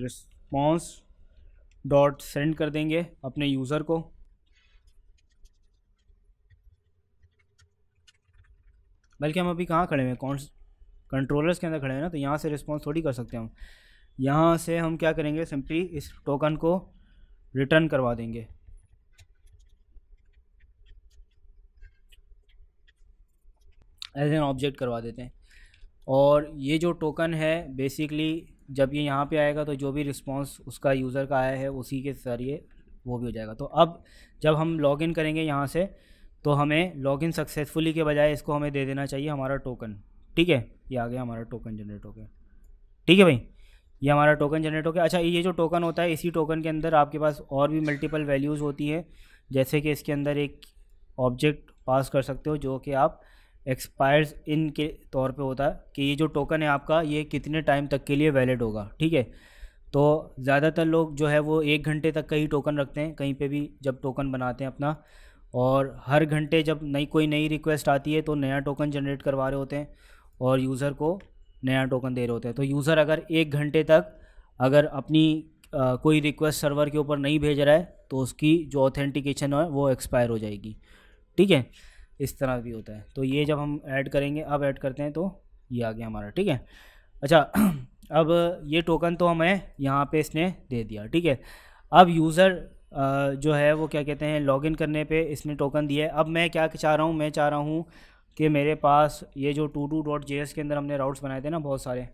रिस्पॉन्स डॉट सेंड कर देंगे अपने यूज़र को बल्कि हम अभी कहाँ खड़े हुए कौन कंट्रोलर्स के अंदर खड़े हैं ना तो यहाँ से रिस्पॉन्स थोड़ी कर सकते हैं हम यहाँ से हम क्या करेंगे सिंपली इस टोकन को रिटर्न करवा देंगे एज एन ऑब्जेक्ट करवा देते हैं और ये जो टोकन है बेसिकली जब ये यहाँ पे आएगा तो जो भी रिस्पॉन्स उसका यूज़र का आया है उसी के ज़रिए वो भी हो जाएगा तो अब जब हम लॉगिन करेंगे यहाँ से तो हमें लॉगिन सक्सेसफुली के बजाय इसको हमें दे देना चाहिए हमारा टोकन ठीक है ये आ गया हमारा टोकन जनरेट हो गया ठीक है भाई ये हमारा टोकन जनरेट हो गया अच्छा ये जो टोकन होता है इसी टोकन के अंदर आपके पास और भी मल्टीपल वैल्यूज़ होती है जैसे कि इसके अंदर एक ऑब्जेक्ट पास कर सकते हो जो कि आप एक्सपायर्स इन के तौर पे होता है कि ये जो टोकन है आपका ये कितने टाइम तक के लिए वैलिड होगा ठीक है तो ज़्यादातर लोग जो है वो एक घंटे तक का ही टोकन रखते हैं कहीं पे भी जब टोकन बनाते हैं अपना और हर घंटे जब नई कोई नई रिक्वेस्ट आती है तो नया टोकन जनरेट करवा रहे होते हैं और यूज़र को नया टोकन दे रहे होते हैं तो यूज़र अगर एक घंटे तक अगर अपनी आ, कोई रिक्वेस्ट सर्वर के ऊपर नहीं भेज रहा है तो उसकी जो ऑथेंटिकेशन है वो एक्सपायर हो जाएगी ठीक है इस तरह भी होता है तो ये जब हम ऐड करेंगे अब ऐड करते हैं तो ये आ गया हमारा ठीक है अच्छा अब ये टोकन तो हमें यहाँ पे इसने दे दिया ठीक है अब यूज़र जो है वो क्या कहते हैं लॉगिन करने पे इसने टोकन दिया है अब मैं क्या चाह रहा हूँ मैं चाह रहा हूँ कि मेरे पास ये जो टू टू डॉट जे के अंदर हमने राउट्स बनाए थे ना बहुत सारे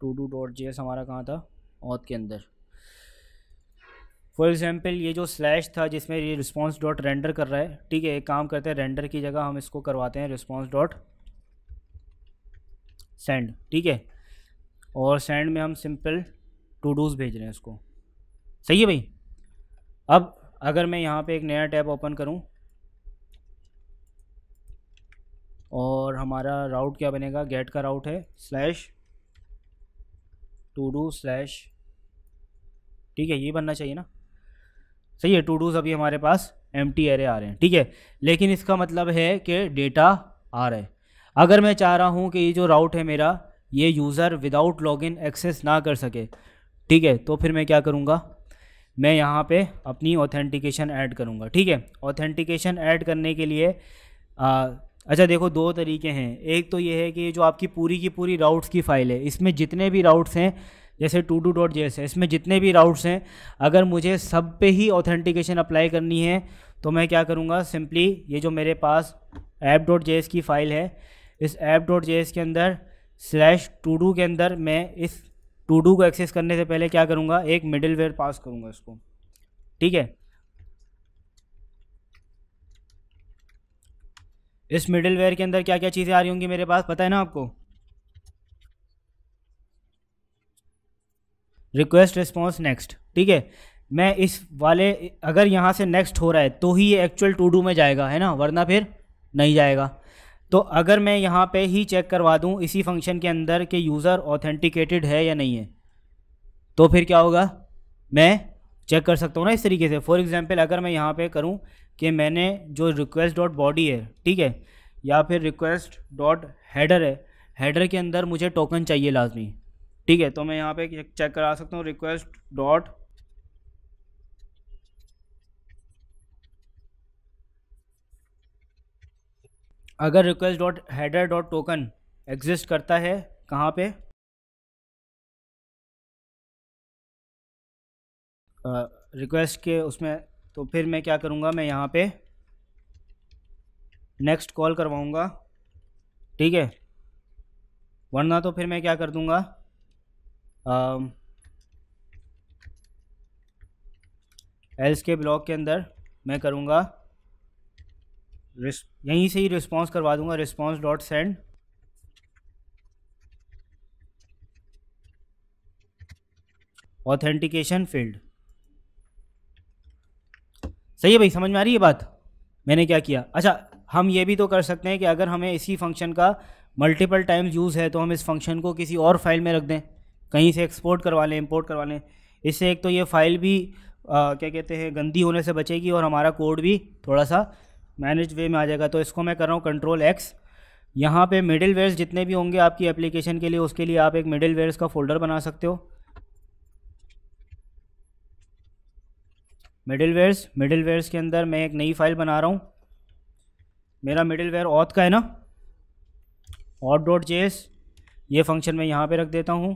टू टू डॉट जे हमारा कहाँ था औद के अंदर फॉर एग्जाम्पल ये जो स्लैश था जिसमें ये रिस्पॉन्स डॉट रेंडर कर रहा है ठीक है एक काम करते हैं रेंडर की जगह हम इसको करवाते हैं रिस्पॉन्स डॉट सेंड ठीक है और सेंड में हम सिंपल टू डूज भेज रहे हैं इसको सही है भाई अब अगर मैं यहाँ पे एक नया टैब ओपन करूँ और हमारा राउट क्या बनेगा गेट का राउट है स्लैश टू डू स्लैश ठीक है ये बनना चाहिए ना सही है टू डूज अभी हमारे पास एम टी आ रहे हैं ठीक है लेकिन इसका मतलब है कि डेटा आ रहा है अगर मैं चाह रहा हूँ कि ये जो राउट है मेरा ये यूज़र विदाउट लॉगिन एक्सेस ना कर सके ठीक है तो फिर मैं क्या करूँगा मैं यहाँ पे अपनी ऑथेंटिकेशन ऐड करूँगा ठीक है ऑथेंटिकेशन ऐड करने के लिए आ, अच्छा देखो दो तरीके हैं एक तो ये है कि जो आपकी पूरी की पूरी राउट्स की फ़ाइल है इसमें जितने भी राउट्स हैं जैसे टू टू डॉट जे इसमें जितने भी राउट्स हैं अगर मुझे सब पे ही ऑथेंटिकेशन अप्लाई करनी है तो मैं क्या करूँगा सिंपली ये जो मेरे पास ऐप डॉट जे की फ़ाइल है इस ऐप डॉट जे के अंदर स्लैश टू डू के अंदर मैं इस टू डू को एक्सेस करने से पहले क्या करूँगा एक मिडिल पास करूँगा इसको ठीक है इस मिडिल वेयर के अंदर क्या क्या चीज़ें आ रही होंगी मेरे पास पता है ना आपको रिक्वेस्ट रिस्पॉन्स नेक्स्ट ठीक है मैं इस वाले अगर यहाँ से नेक्स्ट हो रहा है तो ही ये एक्चुअल टू डू में जाएगा है ना वरना फिर नहीं जाएगा तो अगर मैं यहाँ पे ही चेक करवा दूँ इसी फंक्शन के अंदर कि यूज़र ऑथेंटिकेटेड है या नहीं है तो फिर क्या होगा मैं चेक कर सकता हूँ ना इस तरीके से फॉर एग्ज़ाम्पल अगर मैं यहाँ पे करूँ कि मैंने जो रिक्वेस्ट डॉट बॉडी है ठीक है या फिर रिक्वेस्ट डॉट हैडर है हैडर के अंदर मुझे टोकन चाहिए लाजमी ठीक है तो मैं यहाँ पे चेक करा सकता हूँ रिक्वेस्ट डॉट अगर request dot header dot token exist करता है कहाँ पे रिक्वेस्ट uh, के उसमें तो फिर मैं क्या करूँगा मैं यहाँ पे नेक्स्ट कॉल करवाऊँगा ठीक है वरना तो फिर मैं क्या कर दूँगा एल्स um, के ब्लॉक के अंदर मैं करूँगा यहीं से ही रिस्पॉन्स करवा दूंगा response dot send authentication failed सही है भाई समझ में आ रही है बात मैंने क्या किया अच्छा हम ये भी तो कर सकते हैं कि अगर हमें इसी फंक्शन का मल्टीपल टाइम्स यूज़ है तो हम इस फंक्शन को किसी और फाइल में रख दें कहीं से एक्सपोर्ट करवा लें इम्पोर्ट करवा लें इससे एक तो ये फ़ाइल भी आ, क्या कहते हैं गंदी होने से बचेगी और हमारा कोड भी थोड़ा सा मैनेज वे में आ जाएगा तो इसको मैं कर रहा हूँ कंट्रोल एक्स यहाँ पे मिडिल वेयर्स जितने भी होंगे आपकी एप्लीकेशन के लिए उसके लिए आप एक मिडिल वेयर्स का फ़ोल्डर बना सकते हो मिडिल वेयर्स मिडिल वेयर्स के अंदर मैं एक नई फाइल बना रहा हूँ मेरा मिडिल वेयर ऑथ का है ना ऑथ डॉट जेस ये फंक्शन मैं यहाँ पे रख देता हूँ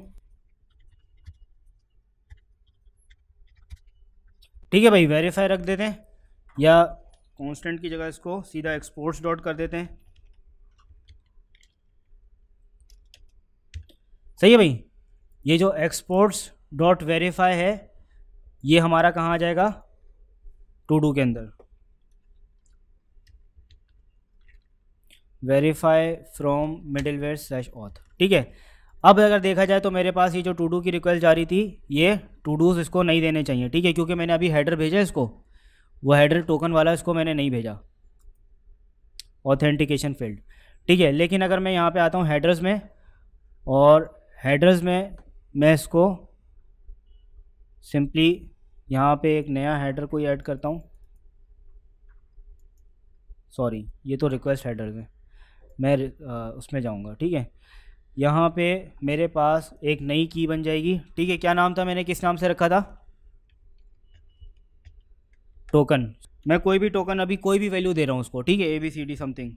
ठीक है भाई वेरीफाई रख देते हैं या कॉन्स्टेंट की जगह इसको सीधा एक्सपोर्ट्स डॉट कर देते हैं सही है भाई ये जो एक्सपोर्ट्स डॉट वेरीफाई है ये हमारा कहाँ आ जाएगा टू डू के अंदर verify from middle slash auth ठीक है अब अगर देखा जाए तो मेरे पास ये जो टू डू की रिक्वेस्ट जा रही थी ये टू डूज इसको नहीं देने चाहिए ठीक है क्योंकि मैंने अभी हेडर भेजा इसको वो हेडर टोकन वाला इसको मैंने नहीं भेजा ऑथेंटिकेशन फील्ड ठीक है लेकिन अगर मैं यहाँ पे आता हूँ हेडर्स में और हेडर्स में मैं इसको सिंपली यहाँ पे एक नया हेडर कोई ऐड करता हूँ सॉरी ये तो रिक्वेस्ट हेडर में मैं आ, उसमें जाऊँगा ठीक है यहाँ पे मेरे पास एक नई की बन जाएगी ठीक है क्या नाम था मैंने किस नाम से रखा था टोकन मैं कोई भी टोकन अभी कोई भी वैल्यू दे रहा हूँ उसको ठीक है A B C D something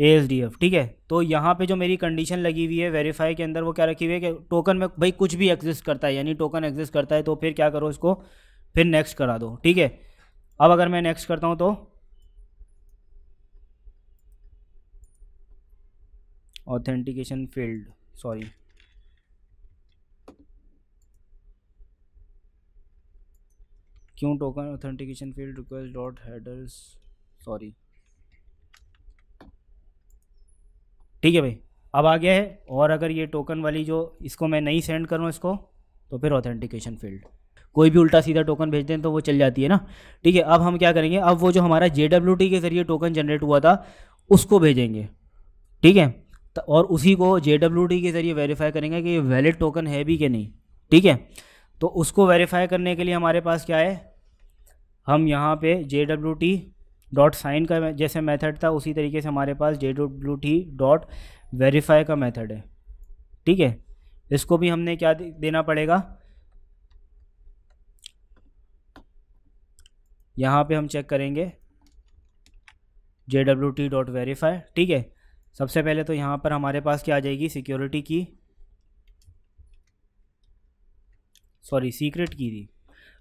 A S D F ठीक है तो यहाँ पे जो मेरी कंडीशन लगी हुई है वेरीफाई के अंदर वो क्या रखी हुई है कि टोकन में भाई कुछ भी एग्जिस्ट करता है यानी टोकन एग्जिस्ट करता है तो फिर क्या करो इसको फिर नेक्स्ट करा दो ठीक है अब अगर मैं नेक्स्ट करता हूँ तो ऑथेंटिकेशन फील्ड सॉरी क्यों token authentication failed request dot headers sorry ठीक है भाई अब आ गया है और अगर ये टोकन वाली जो इसको मैं नहीं सेंड करूँ इसको तो फिर ऑथेंटिकेशन फील्ड कोई भी उल्टा सीधा टोकन भेज दें तो वो चल जाती है ना ठीक है अब हम क्या करेंगे अब वो जो हमारा जे के ज़रिए टोकन जनरेट हुआ था उसको भेजेंगे ठीक है और उसी को जे के ज़रिए वेरीफाई करेंगे कि ये वैलिड टोकन है भी कि नहीं ठीक है तो उसको वेरीफाई करने के लिए हमारे पास क्या है हम यहाँ पे J W T dot sign का जैसे मेथड था उसी तरीके से हमारे पास J W T dot verify का मेथड है ठीक है इसको भी हमने क्या देना पड़ेगा यहाँ पे हम चेक करेंगे J W T dot verify ठीक है सबसे पहले तो यहाँ पर हमारे पास क्या आ जाएगी सिक्योरिटी की सॉरी सीक्रेट की थी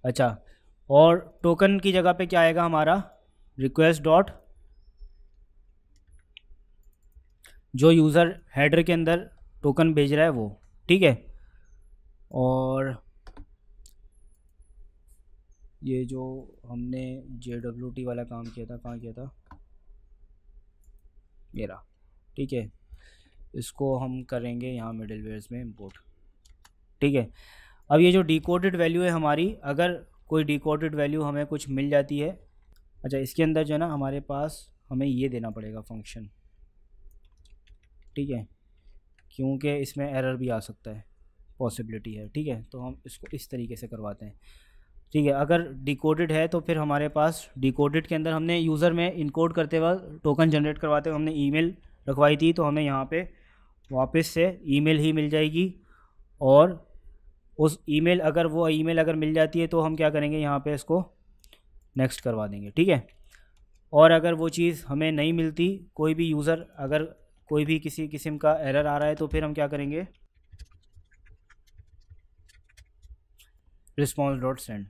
अच्छा और टोकन की जगह पे क्या आएगा हमारा रिक्वेस्ट डॉट जो यूज़र हेडर के अंदर टोकन भेज रहा है वो ठीक है और ये जो हमने जे डब्ल्यू टी वाला काम किया था कहाँ किया था मेरा ठीक है इसको हम करेंगे यहाँ मिडिल वेयर्स में इम्पोर्ट ठीक है अब ये जो डिकोडेड वैल्यू है हमारी अगर कोई डिकोडेड वैल्यू हमें कुछ मिल जाती है अच्छा इसके अंदर जो है ना हमारे पास हमें ये देना पड़ेगा फंक्शन ठीक है क्योंकि इसमें एरर भी आ सकता है पॉसिबिलिटी है ठीक है तो हम इसको इस तरीके से करवाते हैं ठीक है अगर डिकोडेड है तो फिर हमारे पास डिकोडेड के अंदर हमने यूज़र में इनकोड करते वक्त टोकन जनरेट करवाते हुए हमने ईमेल रखवाई थी तो हमें यहाँ पे वापस से ईमेल ही मिल जाएगी और उस ईमेल अगर वो ईमेल अगर मिल जाती है तो हम क्या करेंगे यहाँ पे इसको नेक्स्ट करवा देंगे ठीक है और अगर वो चीज़ हमें नहीं मिलती कोई भी यूज़र अगर कोई भी किसी किस्म का एरर आ रहा है तो फिर हम क्या करेंगे रिस्पॉन्स डॉट सेंड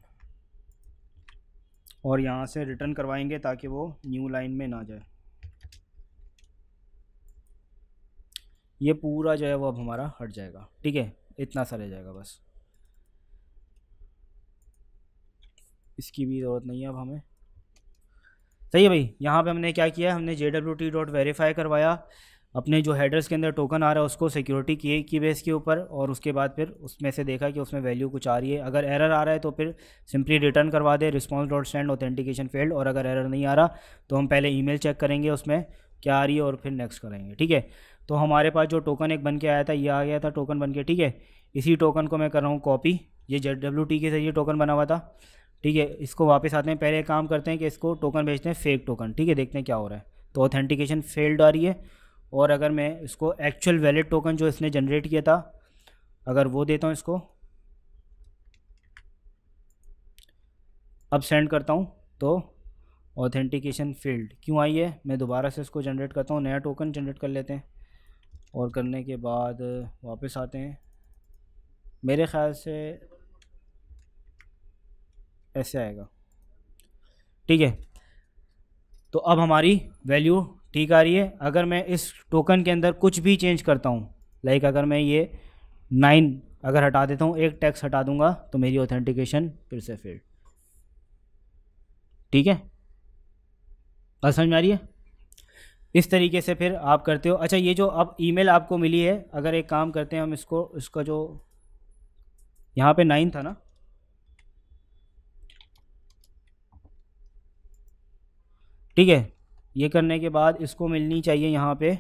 और यहाँ से रिटर्न करवाएंगे ताकि वो न्यू लाइन में ना जाए ये पूरा जो है वो अब हमारा हट जाएगा ठीक है इतना सा रह जाएगा बस इसकी भी ज़रूरत नहीं है अब हमें सही है भाई यहाँ पे हमने क्या किया हमने J W T dot verify करवाया अपने जो हेडर्स के अंदर टोकन आ रहा है उसको सिक्योरिटी की की बेस के ऊपर और उसके बाद फिर उसमें से देखा कि उसमें वैल्यू कुछ आ रही है अगर एरर आ रहा है तो फिर सिंपली रिटर्न करवा दे response dot send authentication failed और अगर एरर नहीं आ रहा तो हम पहले ईमेल चेक करेंगे उसमें क्या आ रही है और फिर नेक्स्ट करेंगे ठीक है तो हमारे पास जो टोकन एक बन के आया था ये आ गया था टोकन बन के ठीक है इसी टोकन को मैं कर रहा हूँ कॉपी ये जेड डब्ल्यू टी के जरिए टोकन बना हुआ था ठीक है इसको वापस आते हैं पहले काम करते हैं कि इसको टोकन भेजते हैं फेक टोकन ठीक है देखते हैं क्या हो रहा है तो ऑथेंटिकेशन फेल्ड आ रही है और अगर मैं इसको एक्चुअल वैलिड टोकन जो इसने जनरेट किया था अगर वो देता हूँ इसको अब सेंड करता हूँ तो ऑथेंटिकेशन फील्ड क्यों आई है मैं दोबारा से इसको जनरेट करता हूँ नया टोकन जनरेट कर लेते हैं और करने के बाद वापस आते हैं मेरे ख़्याल से ऐसे आएगा ठीक है तो अब हमारी वैल्यू ठीक आ रही है अगर मैं इस टोकन के अंदर कुछ भी चेंज करता हूँ लाइक अगर मैं ये नाइन अगर हटा देता हूँ एक टैक्स हटा दूँगा तो मेरी ऑथेंटिकेशन फिर से फिर ठीक है बस समझ में आ रही है इस तरीके से फिर आप करते हो अच्छा ये जो अब ईमेल आपको मिली है अगर एक काम करते हैं हम इसको इसका जो यहाँ पे नाइन था ना ठीक है ये करने के बाद इसको मिलनी चाहिए यहाँ पे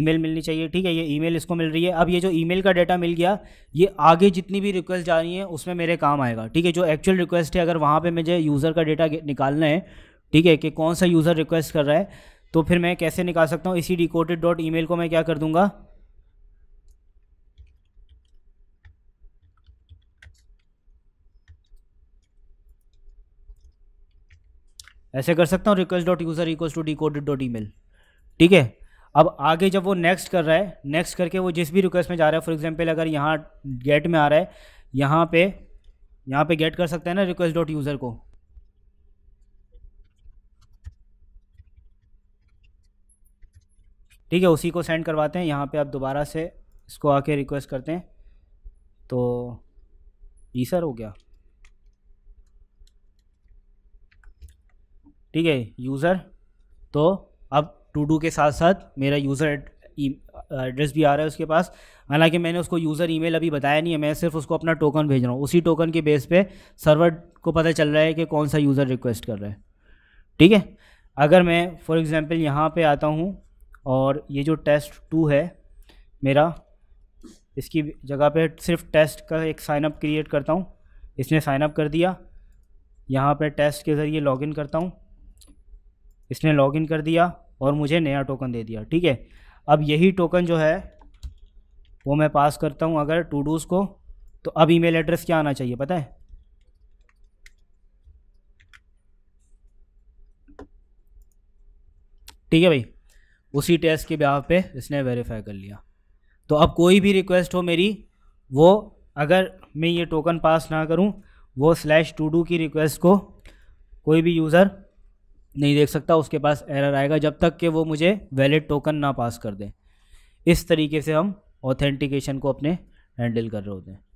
ईमेल मिलनी चाहिए ठीक है ये ईमेल इसको मिल रही है अब ये जो ईमेल का डाटा मिल गया ये आगे जितनी भी रिक्वेस्ट जा रही है उसमें मेरे काम आएगा ठीक है जो एक्चुअल रिक्वेस्ट है अगर वहाँ पे मुझे यूज़र का डाटा निकालना है ठीक है कि कौन सा यूज़र रिक्वेस्ट कर रहा है तो फिर मैं कैसे निकाल सकता हूँ इसी डिकोडेड डॉट ई को मैं क्या कर दूंगा ऐसे कर सकता हूँ request dot user equal to decoded dot E ठीक है अब आगे जब वो नेक्स्ट कर रहा है नेक्स्ट करके वो जिस भी रिक्वेस्ट में जा रहा है फॉर एग्जांपल अगर यहाँ गेट में आ रहा है यहाँ पे यहाँ पे गेट कर सकते हैं ना रिक्वेस्ट डॉट यूज़र को ठीक है उसी को सेंड करवाते हैं यहाँ पे आप दोबारा से इसको आके रिक्वेस्ट करते हैं तो जी सर हो गया ठीक है यूज़र तो अब टू डू के साथ साथ मेरा यूज़र एड्रेस e, भी आ रहा है उसके पास हालांकि मैंने उसको यूज़र ईमेल अभी बताया नहीं है मैं सिर्फ उसको अपना टोकन भेज रहा हूँ उसी टोकन के बेस पे सर्वर को पता चल रहा है कि कौन सा यूज़र रिक्वेस्ट कर रहा है ठीक है अगर मैं फॉर एग्ज़ाम्पल यहाँ पे आता हूँ और ये जो टेस्ट टू है मेरा इसकी जगह पे सिर्फ टेस्ट का एक साइनअप क्रिएट करता हूँ इसने साइनअप कर दिया यहाँ पे टेस्ट के ज़रिए लॉगिन करता हूँ इसने लॉगिन कर दिया और मुझे नया टोकन दे दिया ठीक है अब यही टोकन जो है वो मैं पास करता हूँ अगर टू डूज़ को तो अब ईमेल एड्रेस क्या आना चाहिए पता है ठीक है भाई उसी टेस्ट के ब्याह पे इसने वेरीफाई कर लिया तो अब कोई भी रिक्वेस्ट हो मेरी वो अगर मैं ये टोकन पास ना करूँ वो स्लैश टू डू की रिक्वेस्ट को कोई भी यूज़र नहीं देख सकता उसके पास एरर आएगा जब तक कि वो मुझे वैलिड टोकन ना पास कर दें इस तरीके से हम ऑथेंटिकेशन को अपने हैंडल कर रहे होते हैं